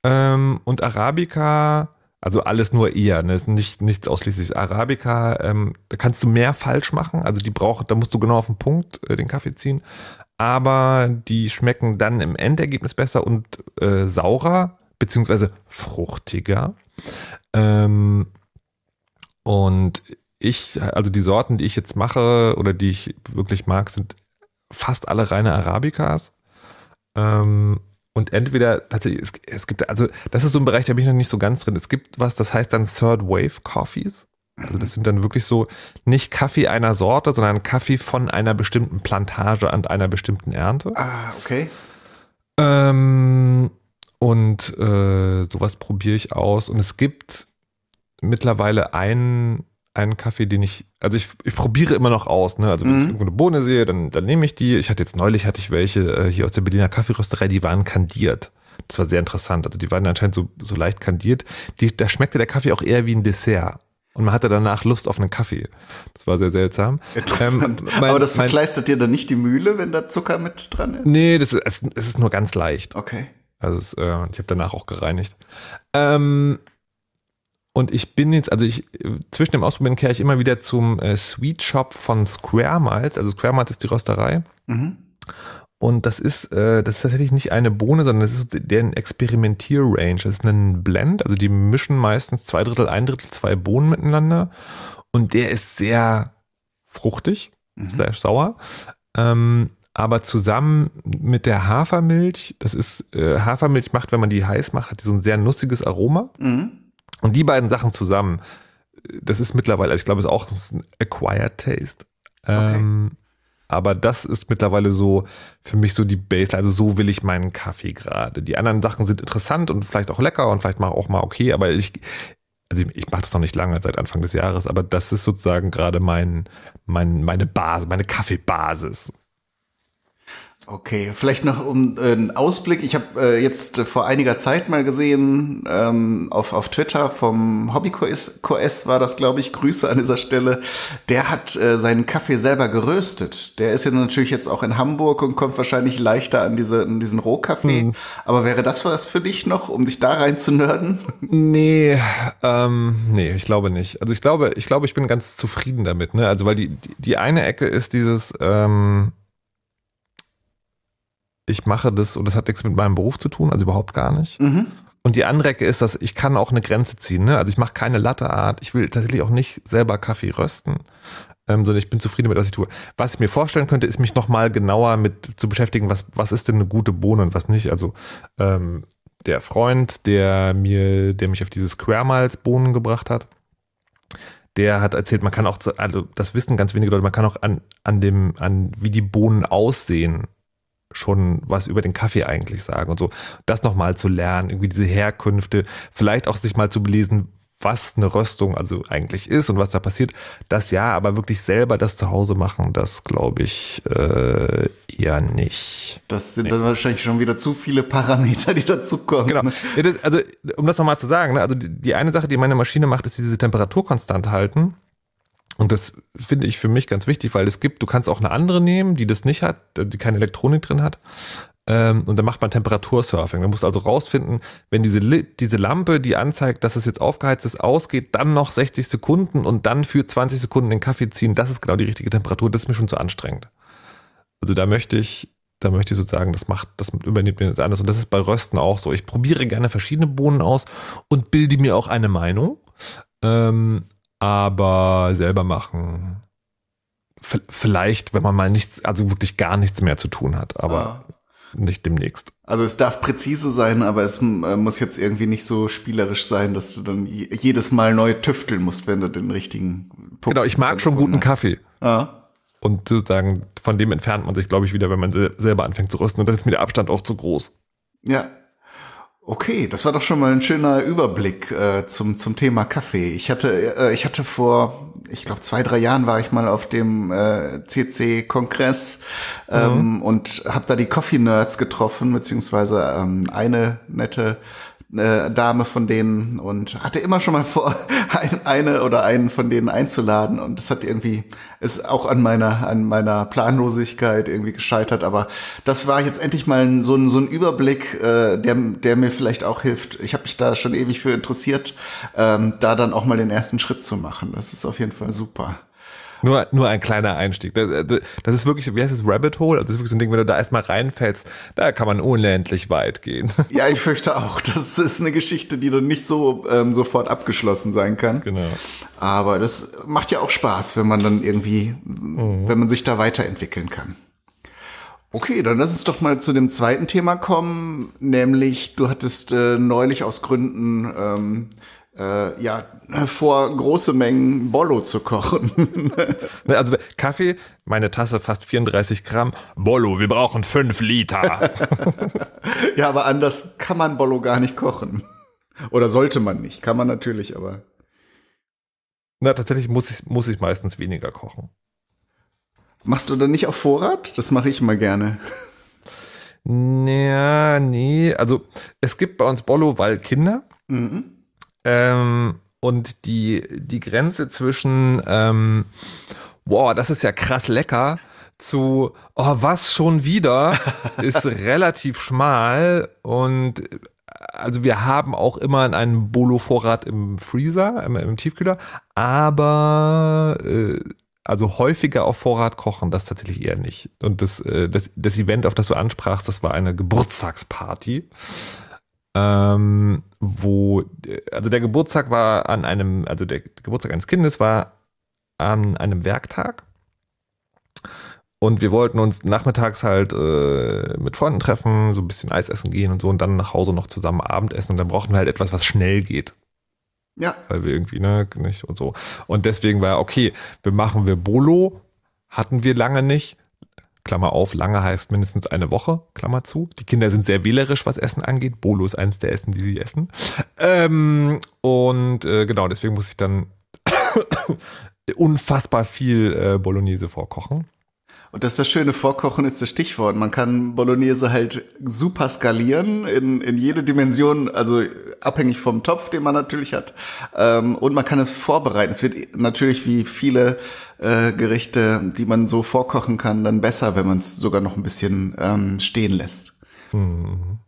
ähm, und Arabica, also alles nur eher, ne? Nicht, nichts ausschließlich. Arabica, ähm, da kannst du mehr falsch machen, also die braucht, da musst du genau auf den Punkt äh, den Kaffee ziehen, aber die schmecken dann im Endergebnis besser und äh, saurer, beziehungsweise fruchtiger. Ähm, und ich, also die Sorten, die ich jetzt mache oder die ich wirklich mag, sind fast alle reine Arabikas. Ähm, und entweder tatsächlich, es, es, gibt, also das ist so ein Bereich, da bin ich noch nicht so ganz drin. Es gibt was, das heißt dann Third Wave Coffees. Also das sind dann wirklich so nicht Kaffee einer Sorte, sondern Kaffee von einer bestimmten Plantage an einer bestimmten Ernte. Ah, okay. Ähm, und äh, sowas probiere ich aus. Und es gibt mittlerweile einen einen Kaffee, den ich, also ich, ich probiere immer noch aus, ne? Also wenn mhm. ich irgendwo eine Bohne sehe, dann, dann nehme ich die. Ich hatte jetzt neulich hatte ich welche äh, hier aus der Berliner Kaffeerösterei, die waren kandiert. Das war sehr interessant. Also die waren anscheinend so, so leicht kandiert. Die, da schmeckte der Kaffee auch eher wie ein Dessert. Und man hatte danach Lust auf einen Kaffee. Das war sehr seltsam. Interessant. Ähm, mein, Aber das verkleistert dir dann nicht die Mühle, wenn da Zucker mit dran ist? Nee, das ist, es, ist nur ganz leicht. Okay. Also es, äh, ich habe danach auch gereinigt. Ähm, und ich bin jetzt, also ich, zwischen dem Ausprobieren kehre ich immer wieder zum äh, Sweet Shop von Square Malz. Also Square Malz ist die Rösterei. Mhm. Und das ist, äh, das ist tatsächlich nicht eine Bohne, sondern das ist deren Experimentier-Range. Das ist ein Blend, also die mischen meistens zwei Drittel, ein Drittel, zwei Bohnen miteinander. Und der ist sehr fruchtig, mhm. slash sauer. Ähm, aber zusammen mit der Hafermilch, das ist, äh, Hafermilch macht, wenn man die heiß macht, hat die so ein sehr nussiges Aroma. Mhm. Und die beiden Sachen zusammen, das ist mittlerweile, also ich glaube, es ist auch ein Acquired Taste. Okay. Ähm, aber das ist mittlerweile so für mich so die Baseline. Also so will ich meinen Kaffee gerade. Die anderen Sachen sind interessant und vielleicht auch lecker und vielleicht mal auch mal okay, aber ich, also ich, ich mache das noch nicht lange, seit Anfang des Jahres, aber das ist sozusagen gerade mein, mein, meine Basis, meine Kaffeebasis. Okay, vielleicht noch um äh, einen Ausblick. Ich habe äh, jetzt äh, vor einiger Zeit mal gesehen ähm, auf, auf Twitter vom Hobby QS, QS war das, glaube ich. Grüße an dieser Stelle. Der hat äh, seinen Kaffee selber geröstet. Der ist ja natürlich jetzt auch in Hamburg und kommt wahrscheinlich leichter an diese an diesen Rohkaffee. Mhm. Aber wäre das was für dich noch, um dich da rein zu nörden? Nee, ähm, nee, ich glaube nicht. Also ich glaube, ich glaube, ich bin ganz zufrieden damit. Ne? Also weil die die eine Ecke ist dieses ähm ich mache das und das hat nichts mit meinem Beruf zu tun, also überhaupt gar nicht. Mhm. Und die andere Ecke ist, dass ich kann auch eine Grenze ziehen. Ne? Also ich mache keine Latteart. Ich will tatsächlich auch nicht selber Kaffee rösten, ähm, sondern ich bin zufrieden mit, was ich tue. Was ich mir vorstellen könnte, ist mich nochmal genauer mit zu beschäftigen, was, was ist denn eine gute Bohne und was nicht. Also ähm, der Freund, der mir, der mich auf diese Square Miles Bohnen gebracht hat, der hat erzählt, man kann auch, zu, also das wissen ganz wenige Leute, man kann auch an, an dem, an wie die Bohnen aussehen, schon was über den Kaffee eigentlich sagen und so. Das nochmal zu lernen, irgendwie diese Herkünfte, vielleicht auch sich mal zu belesen, was eine Röstung also eigentlich ist und was da passiert. Das ja, aber wirklich selber das zu Hause machen, das glaube ich äh, eher nicht. Das sind nee. dann wahrscheinlich schon wieder zu viele Parameter, die dazukommen. Genau. Ja, das, also, um das nochmal zu sagen, ne? also die, die eine Sache, die meine Maschine macht, ist diese Temperatur konstant halten. Und das finde ich für mich ganz wichtig, weil es gibt, du kannst auch eine andere nehmen, die das nicht hat, äh, die keine Elektronik drin hat. Ähm, und dann macht man Temperatursurfing. Man muss also rausfinden, wenn diese, diese Lampe, die anzeigt, dass es jetzt aufgeheizt ist, ausgeht, dann noch 60 Sekunden und dann für 20 Sekunden den Kaffee ziehen, das ist genau die richtige Temperatur. Das ist mir schon zu anstrengend. Also da möchte ich, da möchte ich sozusagen, das macht, das übernimmt mir jetzt anders. Und das ist bei Rösten auch so. Ich probiere gerne verschiedene Bohnen aus und bilde mir auch eine Meinung. Ähm, aber selber machen. V vielleicht, wenn man mal nichts, also wirklich gar nichts mehr zu tun hat, aber ah. nicht demnächst. Also es darf präzise sein, aber es äh, muss jetzt irgendwie nicht so spielerisch sein, dass du dann jedes Mal neu tüfteln musst, wenn du den richtigen Punkt Genau, ich mag schon guten hast. Kaffee. Ah. Und sozusagen von dem entfernt man sich, glaube ich, wieder, wenn man selber anfängt zu rösten. Und dann ist mir der Abstand auch zu groß. Ja, Okay, das war doch schon mal ein schöner Überblick äh, zum, zum Thema Kaffee. Ich hatte, äh, ich hatte vor, ich glaube, zwei, drei Jahren war ich mal auf dem äh, CC-Kongress ähm, mhm. und habe da die Coffee Nerds getroffen, beziehungsweise ähm, eine nette äh, Dame von denen und hatte immer schon mal vor, eine oder einen von denen einzuladen. Und das hat irgendwie, ist auch an meiner, an meiner Planlosigkeit irgendwie gescheitert. Aber das war jetzt endlich mal so ein, so ein Überblick, äh, der, der mir vielleicht auch hilft. Ich habe mich da schon ewig für interessiert, ähm, da dann auch mal den ersten Schritt zu machen. Das ist auf jeden Fall super. Nur, nur ein kleiner Einstieg. Das, äh, das ist wirklich, wie heißt das, Rabbit Hole? Das ist wirklich so ein Ding, wenn du da erstmal reinfällst, da kann man unendlich weit gehen. Ja, ich fürchte auch. Das ist eine Geschichte, die dann nicht so ähm, sofort abgeschlossen sein kann. Genau. Aber das macht ja auch Spaß, wenn man dann irgendwie, mhm. wenn man sich da weiterentwickeln kann. Okay, dann lass uns doch mal zu dem zweiten Thema kommen, nämlich du hattest äh, neulich aus Gründen ähm, äh, ja, vor große Mengen Bollo zu kochen. also Kaffee, meine Tasse fast 34 Gramm. Bollo, wir brauchen 5 Liter. ja, aber anders kann man Bollo gar nicht kochen. Oder sollte man nicht. Kann man natürlich, aber. Na, tatsächlich muss ich, muss ich meistens weniger kochen. Machst du dann nicht auf Vorrat? Das mache ich mal gerne. Naja, nee. Also es gibt bei uns Bollo, weil Kinder. Mhm. Ähm, und die, die Grenze zwischen, ähm, wow, das ist ja krass lecker, zu, oh, was schon wieder, ist relativ schmal und also wir haben auch immer einen Bolo-Vorrat im Freezer, im, im Tiefkühler, aber äh, also häufiger auf Vorrat kochen, das tatsächlich eher nicht. Und das, äh, das, das Event, auf das du ansprachst, das war eine Geburtstagsparty ähm, wo, also der Geburtstag war an einem, also der Geburtstag eines Kindes war an einem Werktag. Und wir wollten uns nachmittags halt äh, mit Freunden treffen, so ein bisschen Eis essen gehen und so und dann nach Hause noch zusammen Abendessen. Und dann brauchten wir halt etwas, was schnell geht. Ja. Weil wir irgendwie, ne, nicht und so. Und deswegen war, okay, wir machen wir Bolo, hatten wir lange nicht. Klammer auf, lange heißt mindestens eine Woche, Klammer zu. Die Kinder sind sehr wählerisch, was Essen angeht. Bolo ist eines der Essen, die sie essen. Ähm, und äh, genau, deswegen muss ich dann unfassbar viel äh, Bolognese vorkochen. Und das ist das Schöne, Vorkochen ist das Stichwort. Man kann Bolognese halt super skalieren in, in jede Dimension, also abhängig vom Topf, den man natürlich hat. Ähm, und man kann es vorbereiten. Es wird natürlich wie viele äh, Gerichte, die man so vorkochen kann, dann besser, wenn man es sogar noch ein bisschen ähm, stehen lässt. Mhm.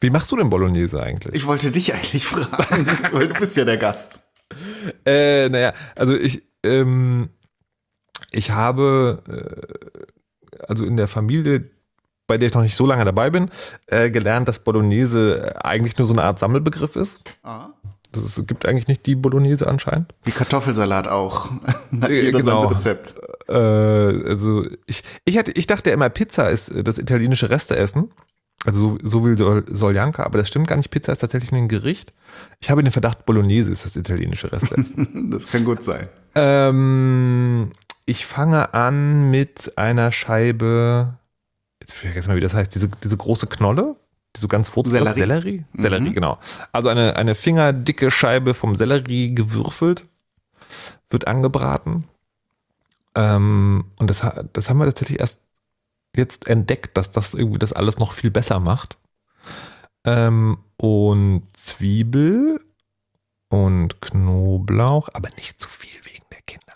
Wie machst du denn Bolognese eigentlich? Ich wollte dich eigentlich fragen, weil du bist ja der Gast. Äh, naja, also ich, ähm, ich habe äh, also in der Familie, bei der ich noch nicht so lange dabei bin, äh, gelernt, dass Bolognese eigentlich nur so eine Art Sammelbegriff ist. Ah. es gibt eigentlich nicht die Bolognese anscheinend. Wie Kartoffelsalat auch. Nach äh, jeder genau. Rezept. also ich, ich, hatte, ich dachte immer, Pizza ist das italienische Resteessen. Also so, so will Soljanka, aber das stimmt gar nicht. Pizza ist tatsächlich ein Gericht. Ich habe den Verdacht, Bolognese ist das italienische Resteessen. das kann gut sein. Ähm, ich fange an mit einer Scheibe, jetzt vergesse mal, wie das heißt, diese, diese große Knolle, die so ganz wurzelt. Sellerie. Sellerie, mhm. genau. Also eine, eine fingerdicke Scheibe vom Sellerie gewürfelt, wird angebraten. Ähm, und das, das haben wir tatsächlich erst jetzt entdeckt, dass das irgendwie das alles noch viel besser macht. Ähm, und Zwiebel und Knoblauch, aber nicht zu viel wegen der Kinder.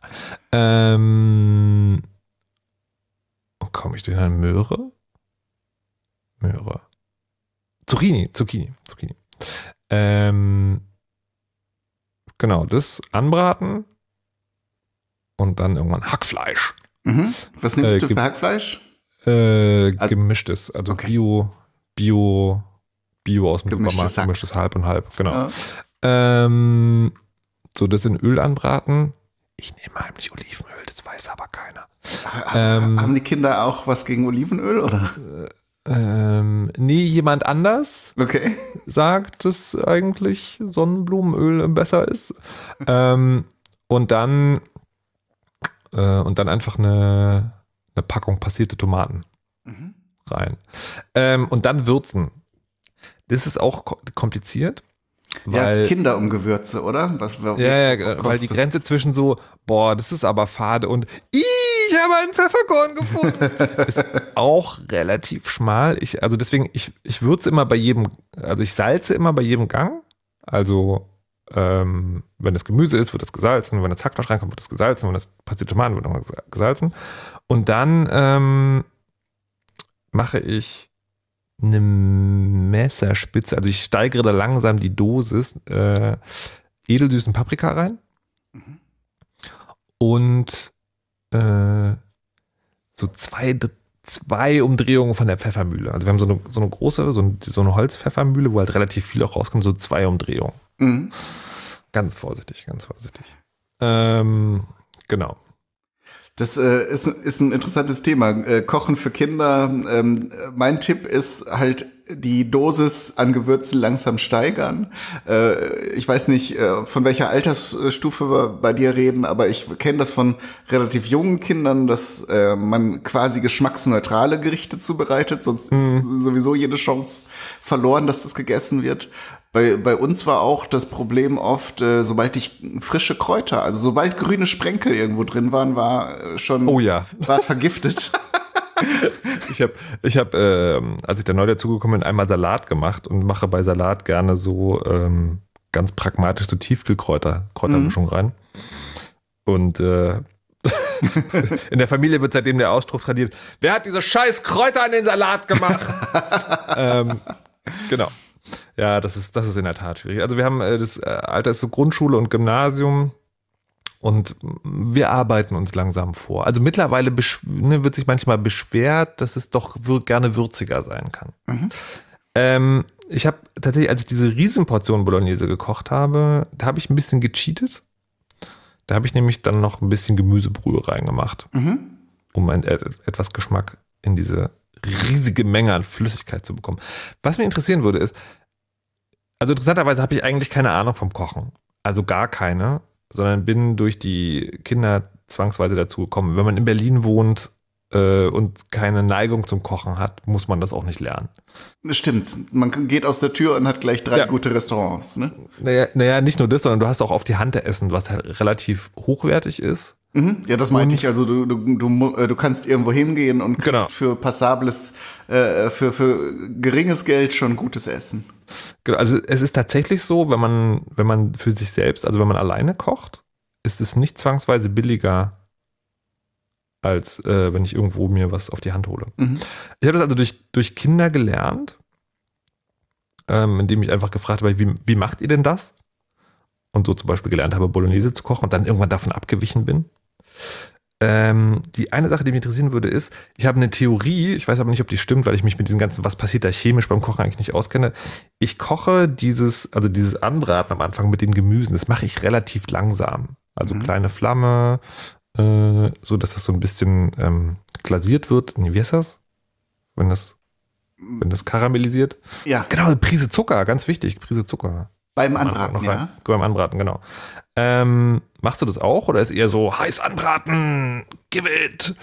Ähm, oh, komme ich denn an Möhre? Möhre. Zucchini, Zucchini, Zucchini. Ähm, genau, das anbraten und dann irgendwann Hackfleisch. Mhm. Was nimmst äh, du für Hackfleisch? Äh, gemischtes, also okay. Bio, Bio, Bio aus dem gemischtes Supermarkt, Sack. gemischtes halb und halb, genau. Ja. Ähm, so das in Öl anbraten, ich nehme heimlich Olivenöl, das weiß aber keiner. Ähm, Haben die Kinder auch was gegen Olivenöl, oder? Ähm, nee, jemand anders okay. sagt, dass eigentlich Sonnenblumenöl besser ist. ähm, und dann äh, und dann einfach eine, eine Packung passierte Tomaten mhm. rein. Ähm, und dann würzen. Das ist auch kompliziert. Weil, ja, Kinder um Gewürze, oder? Was, ja, ja weil die du? Grenze zwischen so, boah, das ist aber fade und ich habe einen Pfefferkorn gefunden, ist auch relativ schmal. Ich, also deswegen, ich, ich würze immer bei jedem, also ich salze immer bei jedem Gang. Also ähm, wenn das Gemüse ist, wird das gesalzen. Wenn das Hackfleisch reinkommt, wird das gesalzen. Wenn das passiert Tomaten wird nochmal gesalzen. Und dann ähm, mache ich eine Messerspitze, also ich steigere da langsam die Dosis äh, Edeldüsen Paprika rein mhm. und äh, so zwei, zwei Umdrehungen von der Pfeffermühle. Also wir haben so eine, so eine große, so eine, so eine Holzpfeffermühle, wo halt relativ viel auch rauskommt, so zwei Umdrehungen. Mhm. Ganz vorsichtig, ganz vorsichtig. Ähm, genau. Das äh, ist, ist ein interessantes Thema. Äh, Kochen für Kinder. Ähm, mein Tipp ist halt die Dosis an Gewürzen langsam steigern. Äh, ich weiß nicht, äh, von welcher Altersstufe wir bei dir reden, aber ich kenne das von relativ jungen Kindern, dass äh, man quasi geschmacksneutrale Gerichte zubereitet, sonst mhm. ist sowieso jede Chance verloren, dass das gegessen wird. Bei, bei uns war auch das Problem oft, äh, sobald ich frische Kräuter, also sobald grüne Sprenkel irgendwo drin waren, war äh, schon oh ja. war es vergiftet. ich habe, ich hab, äh, als ich da neu dazugekommen bin, einmal Salat gemacht und mache bei Salat gerne so ähm, ganz pragmatisch so Tiefkühlkräuter, Kräutermischung mhm. rein. Und äh, in der Familie wird seitdem der Ausdruck tradiert, wer hat diese scheiß Kräuter an den Salat gemacht? ähm, genau. Ja, das ist, das ist in der Tat schwierig. Also wir haben äh, das äh, Alter ist so Grundschule und Gymnasium. Und wir arbeiten uns langsam vor. Also mittlerweile ne, wird sich manchmal beschwert, dass es doch wir gerne würziger sein kann. Mhm. Ähm, ich habe tatsächlich, als ich diese Riesenportion Bolognese gekocht habe, da habe ich ein bisschen gecheatet. Da habe ich nämlich dann noch ein bisschen Gemüsebrühe reingemacht, mhm. um ein, etwas Geschmack in diese riesige Menge an Flüssigkeit zu bekommen. Was mich interessieren würde, ist, also interessanterweise habe ich eigentlich keine Ahnung vom Kochen. Also gar keine, sondern bin durch die Kinder zwangsweise dazu gekommen. Wenn man in Berlin wohnt äh, und keine Neigung zum Kochen hat, muss man das auch nicht lernen. Stimmt, man geht aus der Tür und hat gleich drei ja. gute Restaurants. Ne? Naja, naja, nicht nur das, sondern du hast auch auf die Hand Essen, was halt relativ hochwertig ist Mhm. Ja, das meinte und, ich. Also du, du, du, äh, du kannst irgendwo hingehen und genau. kriegst genau. für passables, äh, für, für geringes Geld schon gutes Essen. Genau, also es ist tatsächlich so, wenn man, wenn man für sich selbst, also wenn man alleine kocht, ist es nicht zwangsweise billiger, als äh, wenn ich irgendwo mir was auf die Hand hole. Mhm. Ich habe das also durch, durch Kinder gelernt, ähm, indem ich einfach gefragt habe, wie, wie macht ihr denn das? Und so zum Beispiel gelernt habe, Bolognese zu kochen und dann irgendwann davon abgewichen bin ähm, die eine Sache, die mich interessieren würde, ist, ich habe eine Theorie, ich weiß aber nicht, ob die stimmt, weil ich mich mit diesem ganzen, was passiert da chemisch beim Kochen eigentlich nicht auskenne. Ich koche dieses, also dieses Anbraten am Anfang mit den Gemüsen, das mache ich relativ langsam. Also mhm. kleine Flamme, äh, so dass das so ein bisschen ähm, glasiert wird. Nee, wie heißt das? Wenn das, wenn das karamellisiert? Ja. Genau, eine Prise Zucker, ganz wichtig, Prise Zucker. Beim Anbraten, ja. Beim Anbraten, genau. Ähm, machst du das auch oder ist eher so heiß anbraten, give it?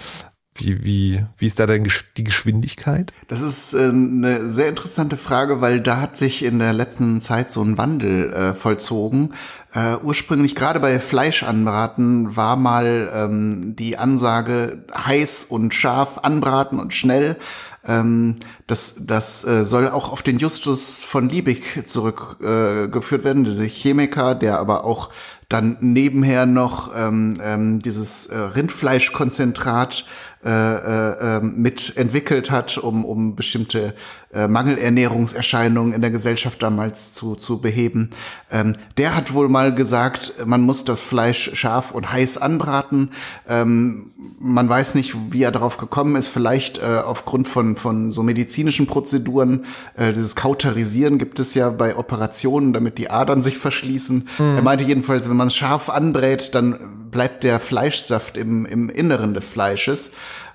Wie, wie, wie ist da denn die Geschwindigkeit? Das ist ähm, eine sehr interessante Frage, weil da hat sich in der letzten Zeit so ein Wandel äh, vollzogen. Äh, ursprünglich gerade bei Fleisch anbraten war mal ähm, die Ansage heiß und scharf anbraten und schnell. Ähm, das, das äh, soll auch auf den Justus von Liebig zurückgeführt äh, werden, dieser Chemiker, der aber auch dann nebenher noch ähm, ähm, dieses äh, Rindfleischkonzentrat äh, äh, ähm, mitentwickelt hat, um, um bestimmte äh, Mangelernährungserscheinungen in der Gesellschaft damals zu, zu beheben. Ähm, der hat wohl mal gesagt, man muss das Fleisch scharf und heiß anbraten. Ähm, man weiß nicht, wie er darauf gekommen ist, vielleicht äh, aufgrund von, von so Medizin medizinischen Prozeduren, äh, dieses Kauterisieren gibt es ja bei Operationen, damit die Adern sich verschließen. Mhm. Er meinte jedenfalls, wenn man es scharf anbrät, dann bleibt der Fleischsaft im, im Inneren des Fleisches.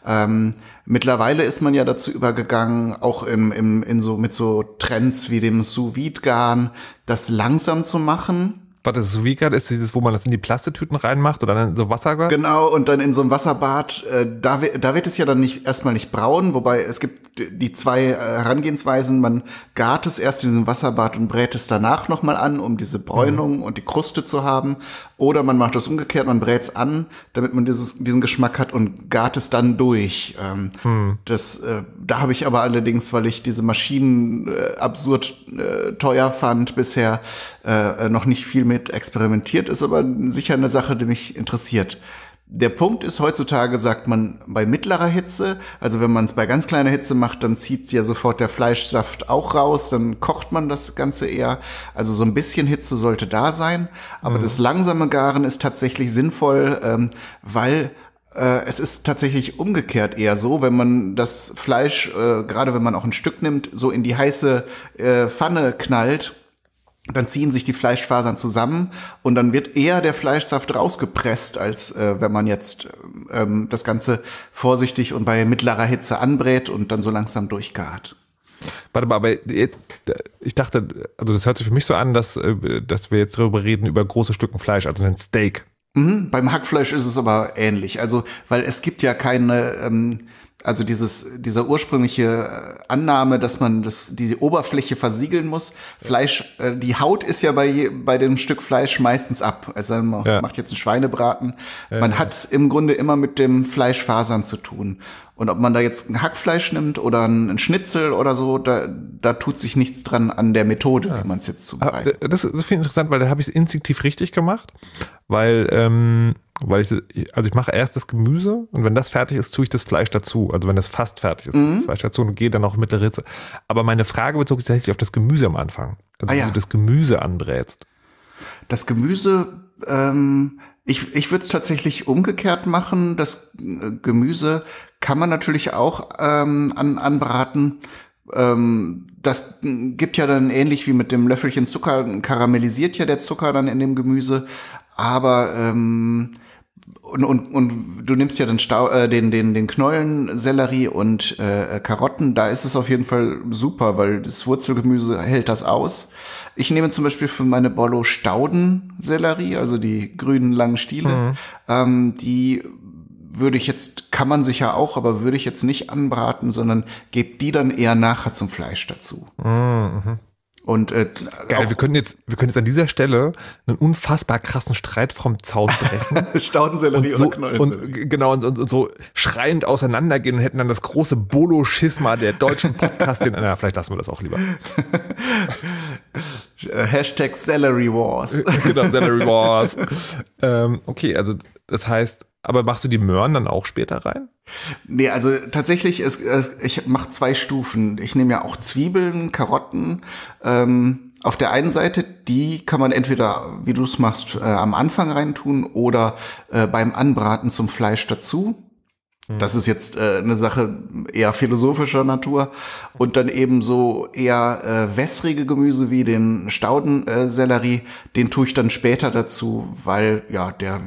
Ähm, mittlerweile ist man ja dazu übergegangen, auch im, im, in so, mit so Trends wie dem Sous-Vide-Garn, das langsam zu machen was das sous ist dieses, wo man das in die Plastetüten reinmacht oder dann so Wasser. Genau, und dann in so einem Wasserbad, äh, da, da wird es ja dann nicht erstmal nicht braun, wobei es gibt die zwei äh, Herangehensweisen, man gart es erst in diesem Wasserbad und brät es danach nochmal an, um diese Bräunung mhm. und die Kruste zu haben. Oder man macht das umgekehrt, man brät es an, damit man dieses, diesen Geschmack hat und gart es dann durch. Ähm, hm. Das, äh, da habe ich aber allerdings, weil ich diese Maschinen äh, absurd äh, teuer fand bisher, äh, äh, noch nicht viel mit experimentiert. Ist aber sicher eine Sache, die mich interessiert. Der Punkt ist, heutzutage sagt man bei mittlerer Hitze, also wenn man es bei ganz kleiner Hitze macht, dann zieht ja sofort der Fleischsaft auch raus, dann kocht man das Ganze eher. Also so ein bisschen Hitze sollte da sein, aber mhm. das langsame Garen ist tatsächlich sinnvoll, ähm, weil äh, es ist tatsächlich umgekehrt eher so, wenn man das Fleisch, äh, gerade wenn man auch ein Stück nimmt, so in die heiße äh, Pfanne knallt, dann ziehen sich die Fleischfasern zusammen und dann wird eher der Fleischsaft rausgepresst, als äh, wenn man jetzt ähm, das Ganze vorsichtig und bei mittlerer Hitze anbrät und dann so langsam durchgart. Warte mal, aber jetzt, ich dachte, also das hört sich für mich so an, dass, äh, dass wir jetzt darüber reden, über große Stücken Fleisch, also ein Steak. Mhm, beim Hackfleisch ist es aber ähnlich. Also, weil es gibt ja keine, ähm, also dieses, dieser ursprüngliche äh, Annahme, dass man das, die Oberfläche versiegeln muss. Fleisch, äh, die Haut ist ja bei, bei dem Stück Fleisch meistens ab. Also man ja. macht jetzt einen Schweinebraten. man ja. hat im Grunde immer mit dem Fleischfasern zu tun. Und ob man da jetzt ein Hackfleisch nimmt oder ein Schnitzel oder so, da, da tut sich nichts dran an der Methode, ja. wie man es jetzt zubereitet. Ah, das, das finde ich interessant, weil da habe ich es instinktiv richtig gemacht, weil, ähm, weil ich, also ich mache erst das Gemüse und wenn das fertig ist, tue ich das Fleisch dazu. Also wenn das fast fertig ist, mhm. das Fleisch dazu und gehe dann auch mit der Ritze. Aber meine Frage bezog sich tatsächlich auf das Gemüse am Anfang. Also ah, ja. wie du das Gemüse anbrätst. Das Gemüse, ähm, ich, ich würde es tatsächlich umgekehrt machen. Das äh, Gemüse kann man natürlich auch ähm, an, anbraten. Ähm, das gibt ja dann ähnlich wie mit dem Löffelchen Zucker, karamellisiert ja der Zucker dann in dem Gemüse, aber ähm, und, und, und du nimmst ja den, Stau, äh, den, den, den Knollensellerie und äh, äh Karotten, da ist es auf jeden Fall super, weil das Wurzelgemüse hält das aus. Ich nehme zum Beispiel für meine Bollo Staudensellerie, also die grünen langen Stiele. Mhm. Ähm, die würde ich jetzt kann man sich ja auch, aber würde ich jetzt nicht anbraten, sondern gebt die dann eher nachher zum Fleisch dazu. Mhm. mhm. Und äh, Geil, wir können, jetzt, wir können jetzt an dieser Stelle einen unfassbar krassen Streit vom Zaun brechen. Staudensellerie so, oder Knollen. Und, genau, und, und, und, so schreiend auseinandergehen und hätten dann das große Bolo-Schisma der deutschen Podcastin. Na, vielleicht lassen wir das auch lieber. Hashtag Salary Wars. Äh, genau, Salary Wars. ähm, okay, also das heißt, aber machst du die Möhren dann auch später rein? Nee, also tatsächlich, ist, ich mache zwei Stufen. Ich nehme ja auch Zwiebeln, Karotten. Ähm, auf der einen Seite, die kann man entweder, wie du es machst, äh, am Anfang reintun oder äh, beim Anbraten zum Fleisch dazu. Hm. Das ist jetzt äh, eine Sache eher philosophischer Natur. Und dann eben so eher äh, wässrige Gemüse wie den Staudensellerie, äh, den tue ich dann später dazu, weil ja, der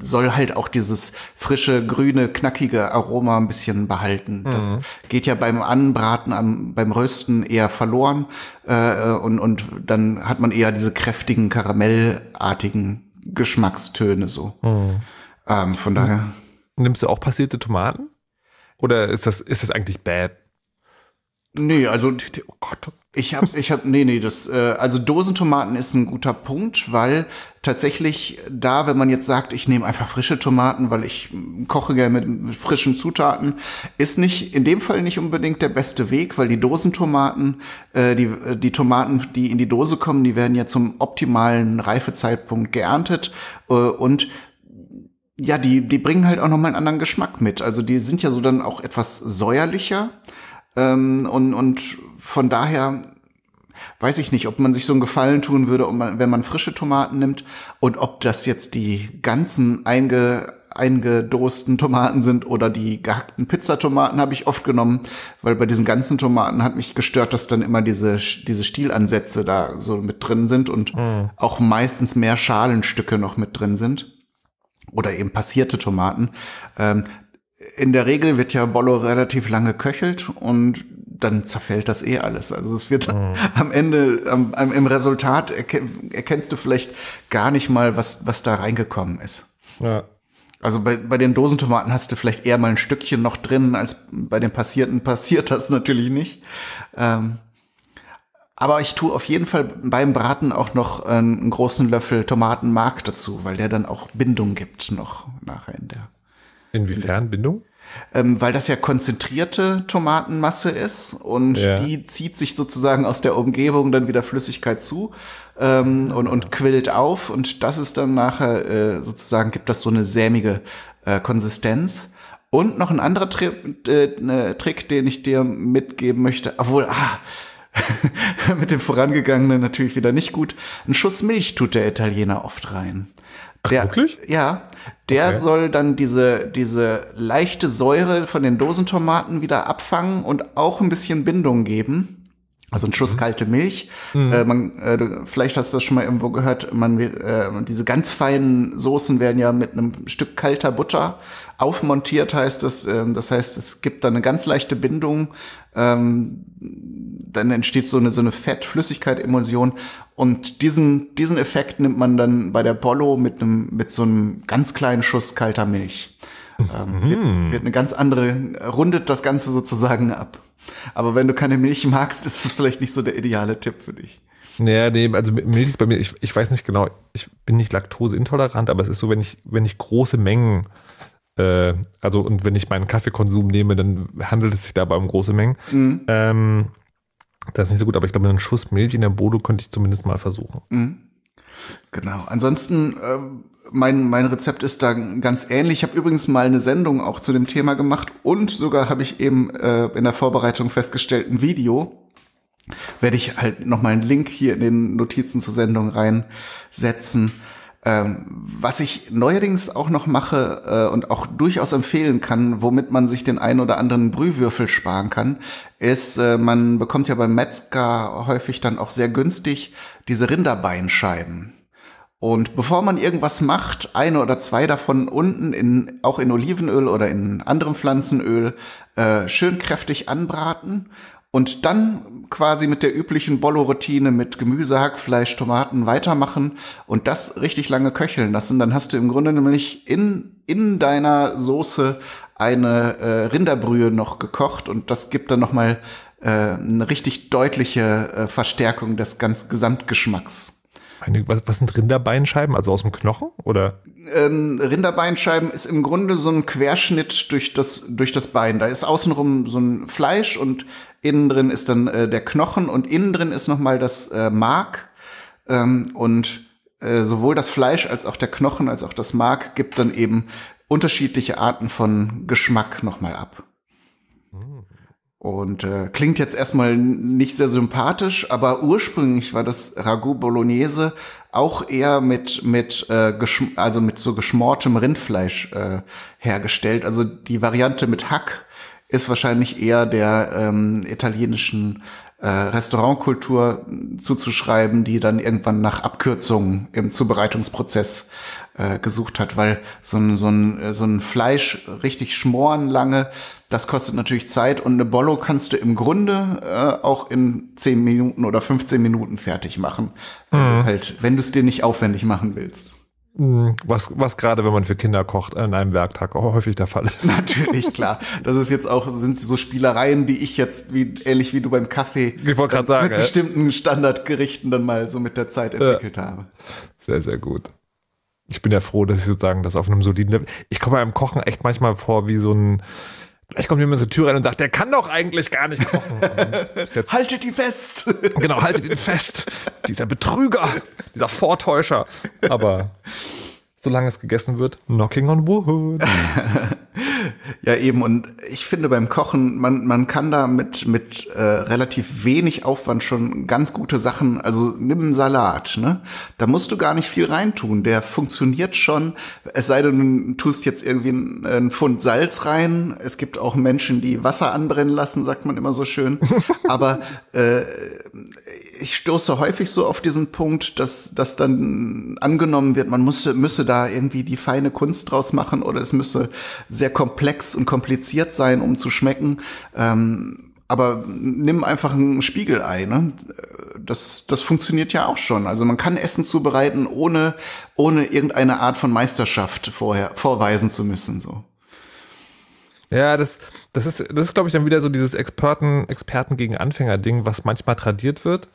soll halt auch dieses frische, grüne, knackige Aroma ein bisschen behalten. Mhm. Das hm. geht ja beim Anbraten, am, beim Rösten eher verloren. Äh, und, und dann hat man eher diese kräftigen, karamellartigen Geschmackstöne so. Mhm. Ähm, von daher. Mhm. Nimmst du auch passierte Tomaten? Oder ist das, ist das eigentlich bad? Nee, also, oh Gott. Ich habe, ich hab, nee, nee, das, äh, also Dosentomaten ist ein guter Punkt, weil tatsächlich da, wenn man jetzt sagt, ich nehme einfach frische Tomaten, weil ich koche gerne mit, mit frischen Zutaten, ist nicht, in dem Fall nicht unbedingt der beste Weg, weil die Dosentomaten, äh, die, die Tomaten, die in die Dose kommen, die werden ja zum optimalen Reifezeitpunkt geerntet äh, und ja, die, die bringen halt auch nochmal einen anderen Geschmack mit. Also die sind ja so dann auch etwas säuerlicher. Ähm, und, und von daher weiß ich nicht, ob man sich so einen Gefallen tun würde, wenn man frische Tomaten nimmt und ob das jetzt die ganzen einge, eingedosten Tomaten sind oder die gehackten Pizzatomaten habe ich oft genommen, weil bei diesen ganzen Tomaten hat mich gestört, dass dann immer diese, diese Stielansätze da so mit drin sind und mhm. auch meistens mehr Schalenstücke noch mit drin sind oder eben passierte Tomaten. Ähm, in der Regel wird ja Bollo relativ lange köchelt und dann zerfällt das eh alles. Also es wird mhm. am Ende, am, am, im Resultat erken, erkennst du vielleicht gar nicht mal, was, was da reingekommen ist. Ja. Also bei, bei den Dosentomaten hast du vielleicht eher mal ein Stückchen noch drin, als bei den passierten passiert das natürlich nicht. Ähm, aber ich tue auf jeden Fall beim Braten auch noch einen großen Löffel Tomatenmark dazu, weil der dann auch Bindung gibt noch nachher in der. Inwiefern in der, Bindung? Ähm, weil das ja konzentrierte Tomatenmasse ist und ja. die zieht sich sozusagen aus der Umgebung dann wieder Flüssigkeit zu ähm, und, und ah. quillt auf und das ist dann nachher äh, sozusagen, gibt das so eine sämige äh, Konsistenz. Und noch ein anderer Tri äh, ne, Trick, den ich dir mitgeben möchte, obwohl, ah, mit dem vorangegangenen natürlich wieder nicht gut. Ein Schuss Milch tut der Italiener oft rein. Der, Ach, wirklich? Ja, der okay. soll dann diese, diese leichte Säure von den Dosentomaten wieder abfangen und auch ein bisschen Bindung geben. Also ein Schuss mhm. kalte Milch. Mhm. Äh, man, äh, du, vielleicht hast du das schon mal irgendwo gehört. Man, äh, diese ganz feinen Soßen werden ja mit einem Stück kalter Butter aufmontiert, heißt es. Ähm, das heißt, es gibt dann eine ganz leichte Bindung. Ähm, dann entsteht so eine so eine Fettflüssigkeit-Emulsion. Und diesen diesen Effekt nimmt man dann bei der Bollo mit einem mit so einem ganz kleinen Schuss kalter Milch. Ähm, mhm. wird, wird eine ganz andere rundet das Ganze sozusagen ab. Aber wenn du keine Milch magst, ist es vielleicht nicht so der ideale Tipp für dich. Naja, nee, also Milch ist bei mir, ich, ich weiß nicht genau, ich bin nicht laktoseintolerant, aber es ist so, wenn ich, wenn ich große Mengen, äh, also und wenn ich meinen Kaffeekonsum nehme, dann handelt es sich dabei um große Mengen. Mhm. Ähm, das ist nicht so gut, aber ich glaube, einen Schuss Milch in der Bodo könnte ich zumindest mal versuchen. Mhm. Genau. Ansonsten ähm, mein, mein Rezept ist da ganz ähnlich. Ich habe übrigens mal eine Sendung auch zu dem Thema gemacht und sogar habe ich eben äh, in der Vorbereitung festgestellt, ein Video. Werde ich halt nochmal einen Link hier in den Notizen zur Sendung reinsetzen. Ähm, was ich neuerdings auch noch mache äh, und auch durchaus empfehlen kann, womit man sich den einen oder anderen Brühwürfel sparen kann, ist, äh, man bekommt ja beim Metzger häufig dann auch sehr günstig diese Rinderbeinscheiben und bevor man irgendwas macht, eine oder zwei davon unten in, auch in Olivenöl oder in anderem Pflanzenöl, äh, schön kräftig anbraten und dann quasi mit der üblichen Bollo-Routine mit Gemüse, Hackfleisch, Tomaten weitermachen und das richtig lange köcheln lassen. Dann hast du im Grunde nämlich in, in deiner Soße eine äh, Rinderbrühe noch gekocht und das gibt dann nochmal äh, eine richtig deutliche äh, Verstärkung des ganz Gesamtgeschmacks. Eine, was, was, sind Rinderbeinscheiben? Also aus dem Knochen oder? Ähm, Rinderbeinscheiben ist im Grunde so ein Querschnitt durch das, durch das Bein. Da ist außenrum so ein Fleisch und innen drin ist dann äh, der Knochen und innen drin ist nochmal das äh, Mark. Ähm, und äh, sowohl das Fleisch als auch der Knochen als auch das Mark gibt dann eben unterschiedliche Arten von Geschmack nochmal ab. Und äh, klingt jetzt erstmal nicht sehr sympathisch, aber ursprünglich war das Ragout Bolognese auch eher mit mit äh, also mit so geschmortem Rindfleisch äh, hergestellt. Also die Variante mit Hack ist wahrscheinlich eher der ähm, italienischen äh, Restaurantkultur zuzuschreiben, die dann irgendwann nach Abkürzungen im Zubereitungsprozess äh, gesucht hat, weil so ein, so, ein, äh, so ein Fleisch richtig schmoren lange, das kostet natürlich Zeit und eine Bollo kannst du im Grunde äh, auch in 10 Minuten oder 15 Minuten fertig machen. Also mhm. Äh, halt, wenn du es dir nicht aufwendig machen willst. Hm, was, was gerade, wenn man für Kinder kocht, an einem Werktag auch häufig der Fall ist. Natürlich, klar. Das ist jetzt auch, sind so Spielereien, die ich jetzt, wie, ähnlich wie du beim Kaffee, ich äh, mit sagen, bestimmten Standardgerichten dann mal so mit der Zeit entwickelt ja. habe. Sehr, sehr gut ich bin ja froh, dass ich sozusagen das auf einem soliden Level. Ich komme beim Kochen echt manchmal vor wie so ein. Vielleicht kommt jemand zur Tür rein und sagt, der kann doch eigentlich gar nicht kochen. haltet ihn fest! genau, haltet ihn fest! Dieser Betrüger, dieser Vortäuscher. Aber solange es gegessen wird, knocking on wood. ja, eben. Und ich finde beim Kochen, man, man kann da mit, mit äh, relativ wenig Aufwand schon ganz gute Sachen, also nimm einen Salat, ne? Da musst du gar nicht viel reintun. Der funktioniert schon. Es sei denn, du tust jetzt irgendwie einen, einen Pfund Salz rein. Es gibt auch Menschen, die Wasser anbrennen lassen, sagt man immer so schön. Aber äh, ich stoße häufig so auf diesen Punkt, dass, dass dann angenommen wird, man müsse, müsse da irgendwie die feine Kunst draus machen oder es müsse sehr komplex und kompliziert sein, um zu schmecken. Ähm, aber nimm einfach ein Spiegelei, ne? Das, das funktioniert ja auch schon. Also man kann Essen zubereiten, ohne, ohne irgendeine Art von Meisterschaft vorher vorweisen zu müssen. So. Ja, das, das ist, das ist glaube ich, dann wieder so dieses Experten, Experten gegen Anfänger-Ding, was manchmal tradiert wird.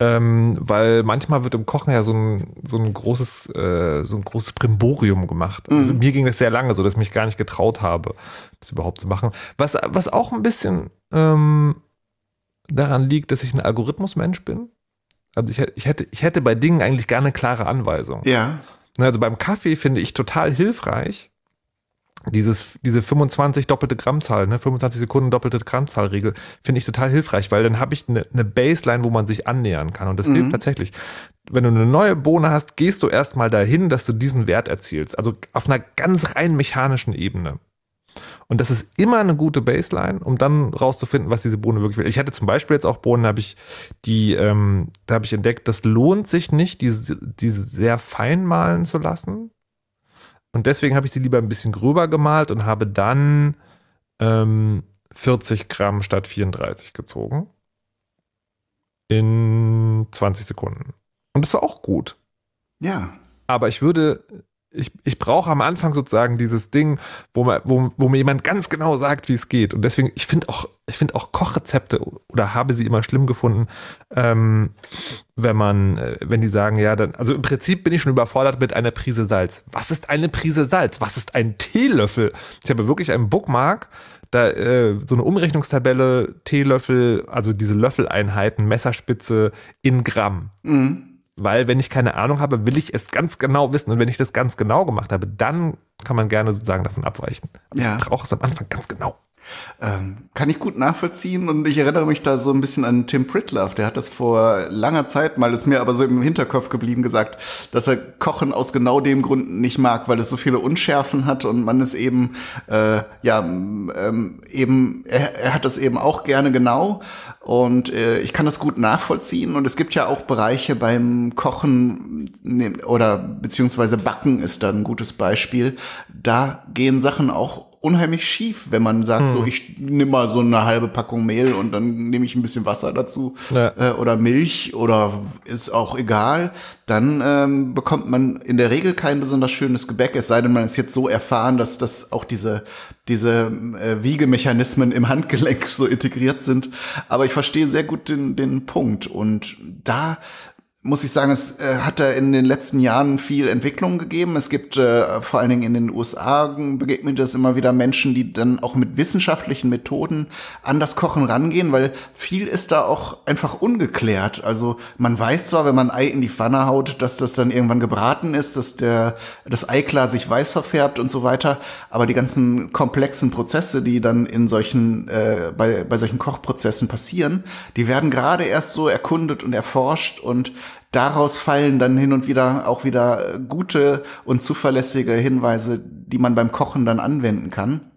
Ähm, weil manchmal wird im Kochen ja so ein, so ein großes, äh, so ein großes Brimborium gemacht. Also mhm. Mir ging das sehr lange so, dass ich mich gar nicht getraut habe, das überhaupt zu machen. Was, was auch ein bisschen ähm, daran liegt, dass ich ein Algorithmusmensch bin. Also ich, ich, hätte, ich hätte bei Dingen eigentlich gerne eine klare Anweisung. Ja. Ne, also beim Kaffee finde ich total hilfreich, dieses, diese 25 doppelte Grammzahl, ne, 25 Sekunden doppelte Grammzahlregel, finde ich total hilfreich, weil dann habe ich eine ne Baseline, wo man sich annähern kann. Und das mhm. hilft tatsächlich. Wenn du eine neue Bohne hast, gehst du erstmal dahin, dass du diesen Wert erzielst. Also auf einer ganz rein mechanischen Ebene. Und das ist immer eine gute Baseline, um dann rauszufinden, was diese Bohne wirklich will. Ich hatte zum Beispiel jetzt auch Bohnen, da habe ich die, ähm, da habe ich entdeckt, das lohnt sich nicht, diese, diese sehr fein malen zu lassen, und deswegen habe ich sie lieber ein bisschen gröber gemalt und habe dann ähm, 40 Gramm statt 34 gezogen. In 20 Sekunden. Und das war auch gut. Ja. Aber ich würde ich, ich brauche am Anfang sozusagen dieses Ding, wo, man, wo, wo mir jemand ganz genau sagt, wie es geht. Und deswegen, ich finde auch, ich auch Kochrezepte oder habe sie immer schlimm gefunden, ähm, wenn man, äh, wenn die sagen, ja, dann, also im Prinzip bin ich schon überfordert mit einer Prise Salz. Was ist eine Prise Salz? Was ist ein Teelöffel? Ich habe wirklich einen Bookmark, da äh, so eine Umrechnungstabelle, Teelöffel, also diese Löffeleinheiten, Messerspitze in Gramm. Mhm weil wenn ich keine Ahnung habe, will ich es ganz genau wissen. Und wenn ich das ganz genau gemacht habe, dann kann man gerne sozusagen davon abweichen. Aber ja. ich brauche es am Anfang ganz genau. Ähm, kann ich gut nachvollziehen und ich erinnere mich da so ein bisschen an Tim Pritlove. Der hat das vor langer Zeit mal, ist mir aber so im Hinterkopf geblieben, gesagt, dass er Kochen aus genau dem Grund nicht mag, weil es so viele Unschärfen hat und man es eben, äh, ja, ähm, eben, er, er, hat das eben auch gerne genau und äh, ich kann das gut nachvollziehen und es gibt ja auch Bereiche beim Kochen ne, oder beziehungsweise Backen ist da ein gutes Beispiel. Da gehen Sachen auch unheimlich schief, wenn man sagt, hm. so ich nehme mal so eine halbe Packung Mehl und dann nehme ich ein bisschen Wasser dazu ja. äh, oder Milch oder ist auch egal, dann ähm, bekommt man in der Regel kein besonders schönes Gebäck, es sei denn, man ist jetzt so erfahren, dass das auch diese, diese äh, Wiegemechanismen im Handgelenk so integriert sind. Aber ich verstehe sehr gut den, den Punkt und da muss ich sagen, es äh, hat da in den letzten Jahren viel Entwicklung gegeben. Es gibt äh, vor allen Dingen in den USA begegnet es immer wieder Menschen, die dann auch mit wissenschaftlichen Methoden an das Kochen rangehen, weil viel ist da auch einfach ungeklärt. Also man weiß zwar, wenn man Ei in die Pfanne haut, dass das dann irgendwann gebraten ist, dass der das Eiklar sich weiß verfärbt und so weiter, aber die ganzen komplexen Prozesse, die dann in solchen äh, bei bei solchen Kochprozessen passieren, die werden gerade erst so erkundet und erforscht und daraus fallen dann hin und wieder auch wieder äh, gute und zuverlässige Hinweise, die man beim Kochen dann anwenden kann.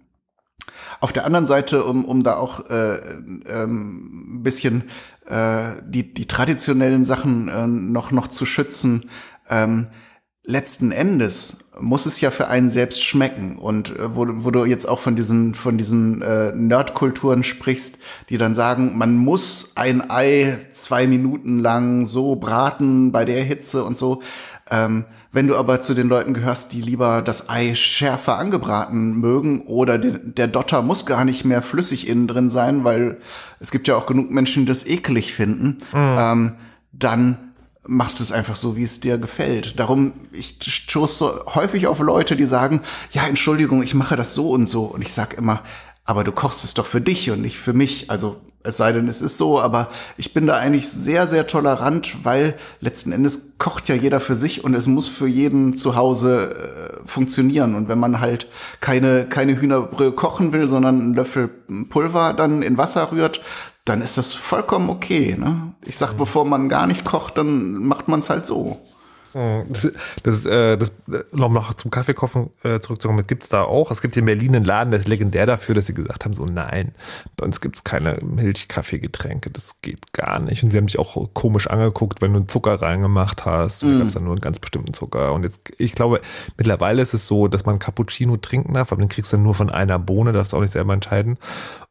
Auf der anderen Seite, um, um da auch äh, ähm, ein bisschen äh, die, die traditionellen Sachen äh, noch, noch zu schützen, ähm, letzten Endes muss es ja für einen selbst schmecken. Und äh, wo, wo, du jetzt auch von diesen, von diesen äh, Nerdkulturen sprichst, die dann sagen, man muss ein Ei zwei Minuten lang so braten bei der Hitze und so. Ähm, wenn du aber zu den Leuten gehörst, die lieber das Ei schärfer angebraten mögen oder de, der Dotter muss gar nicht mehr flüssig innen drin sein, weil es gibt ja auch genug Menschen, die das eklig finden, mhm. ähm, dann machst du es einfach so, wie es dir gefällt. Darum, ich stoße häufig auf Leute, die sagen, ja, Entschuldigung, ich mache das so und so. Und ich sag immer, aber du kochst es doch für dich und nicht für mich. Also es sei denn, es ist so, aber ich bin da eigentlich sehr, sehr tolerant, weil letzten Endes kocht ja jeder für sich und es muss für jeden zu Hause äh, funktionieren. Und wenn man halt keine, keine Hühnerbrühe kochen will, sondern einen Löffel Pulver dann in Wasser rührt, dann ist das vollkommen okay. Ne? Ich sag, bevor man gar nicht kocht, dann macht man es halt so. Oh, das, das, äh, das äh, nochmal zum Kaffeekochen äh, zurückzukommen, gibt es da auch. Es gibt in Berlin einen Laden, der ist legendär dafür, dass sie gesagt haben: so nein, bei uns gibt es keine Milchkaffeegetränke, das geht gar nicht. Und sie haben dich auch komisch angeguckt, wenn du einen Zucker reingemacht hast. Mhm. Da gab es dann nur einen ganz bestimmten Zucker. Und jetzt, ich glaube, mittlerweile ist es so, dass man Cappuccino trinken darf, aber den kriegst du dann nur von einer Bohne, darfst du auch nicht selber entscheiden.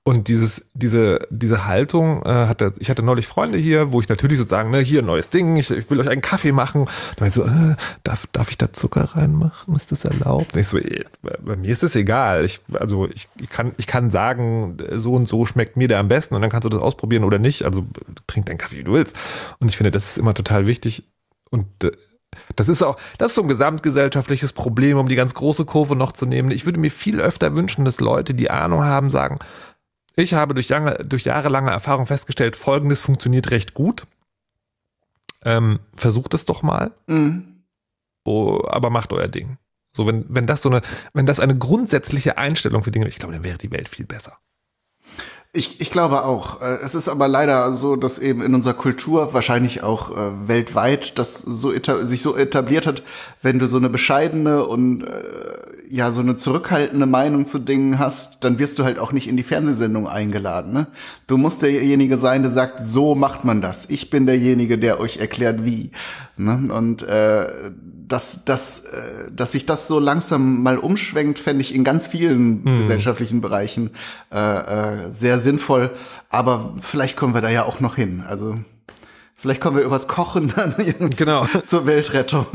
Und dieses, diese, diese Haltung äh, hatte, ich hatte neulich Freunde hier, wo ich natürlich sozusagen, ne, hier ein neues Ding, ich, ich will euch einen Kaffee machen. Da so, äh, darf, darf ich da Zucker reinmachen? Ist das erlaubt? ich so, äh, bei mir ist das egal. Ich, also ich, ich, kann, ich kann sagen, so und so schmeckt mir der am besten und dann kannst du das ausprobieren oder nicht. Also trink deinen Kaffee, wie du willst. Und ich finde, das ist immer total wichtig. Und äh, das ist auch, das ist so ein gesamtgesellschaftliches Problem, um die ganz große Kurve noch zu nehmen. Ich würde mir viel öfter wünschen, dass Leute, die Ahnung haben, sagen, ich habe durch, lange, durch jahrelange Erfahrung festgestellt, Folgendes funktioniert recht gut. Ähm, versucht es doch mal, mhm. oh, aber macht euer Ding. So, wenn, wenn das so eine, wenn das eine grundsätzliche Einstellung für Dinge wäre, ich glaube, dann wäre die Welt viel besser. Ich, ich glaube auch. Äh, es ist aber leider so, dass eben in unserer Kultur, wahrscheinlich auch äh, weltweit, das so sich so etabliert hat, wenn du so eine bescheidene und äh, ja so eine zurückhaltende Meinung zu Dingen hast, dann wirst du halt auch nicht in die Fernsehsendung eingeladen. Ne? Du musst derjenige sein, der sagt, so macht man das. Ich bin derjenige, der euch erklärt, wie. Ne? Und äh, dass, dass, äh, dass sich das so langsam mal umschwenkt, fände ich in ganz vielen hm. gesellschaftlichen Bereichen äh, äh, sehr sinnvoll. Aber vielleicht kommen wir da ja auch noch hin. Also vielleicht kommen wir übers Kochen dann genau. zur Weltrettung.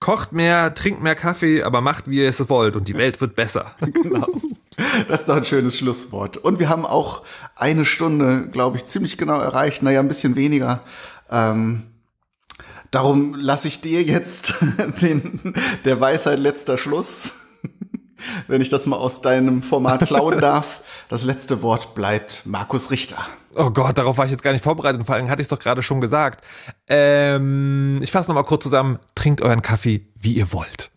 Kocht mehr, trinkt mehr Kaffee, aber macht, wie ihr es wollt und die Welt wird besser. Genau. Das ist doch ein schönes Schlusswort. Und wir haben auch eine Stunde, glaube ich, ziemlich genau erreicht. Naja, ein bisschen weniger. Ähm, darum lasse ich dir jetzt den, der Weisheit letzter Schluss wenn ich das mal aus deinem Format klauen darf. Das letzte Wort bleibt Markus Richter. Oh Gott, darauf war ich jetzt gar nicht vorbereitet. Vor allem hatte ich es doch gerade schon gesagt. Ähm, ich fasse nochmal kurz zusammen. Trinkt euren Kaffee, wie ihr wollt.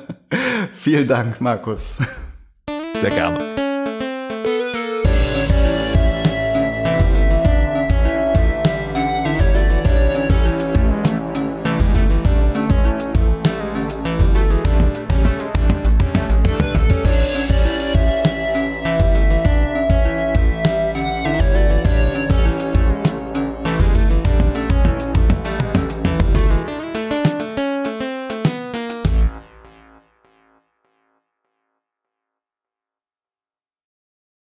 Vielen Dank, Markus. Sehr gerne.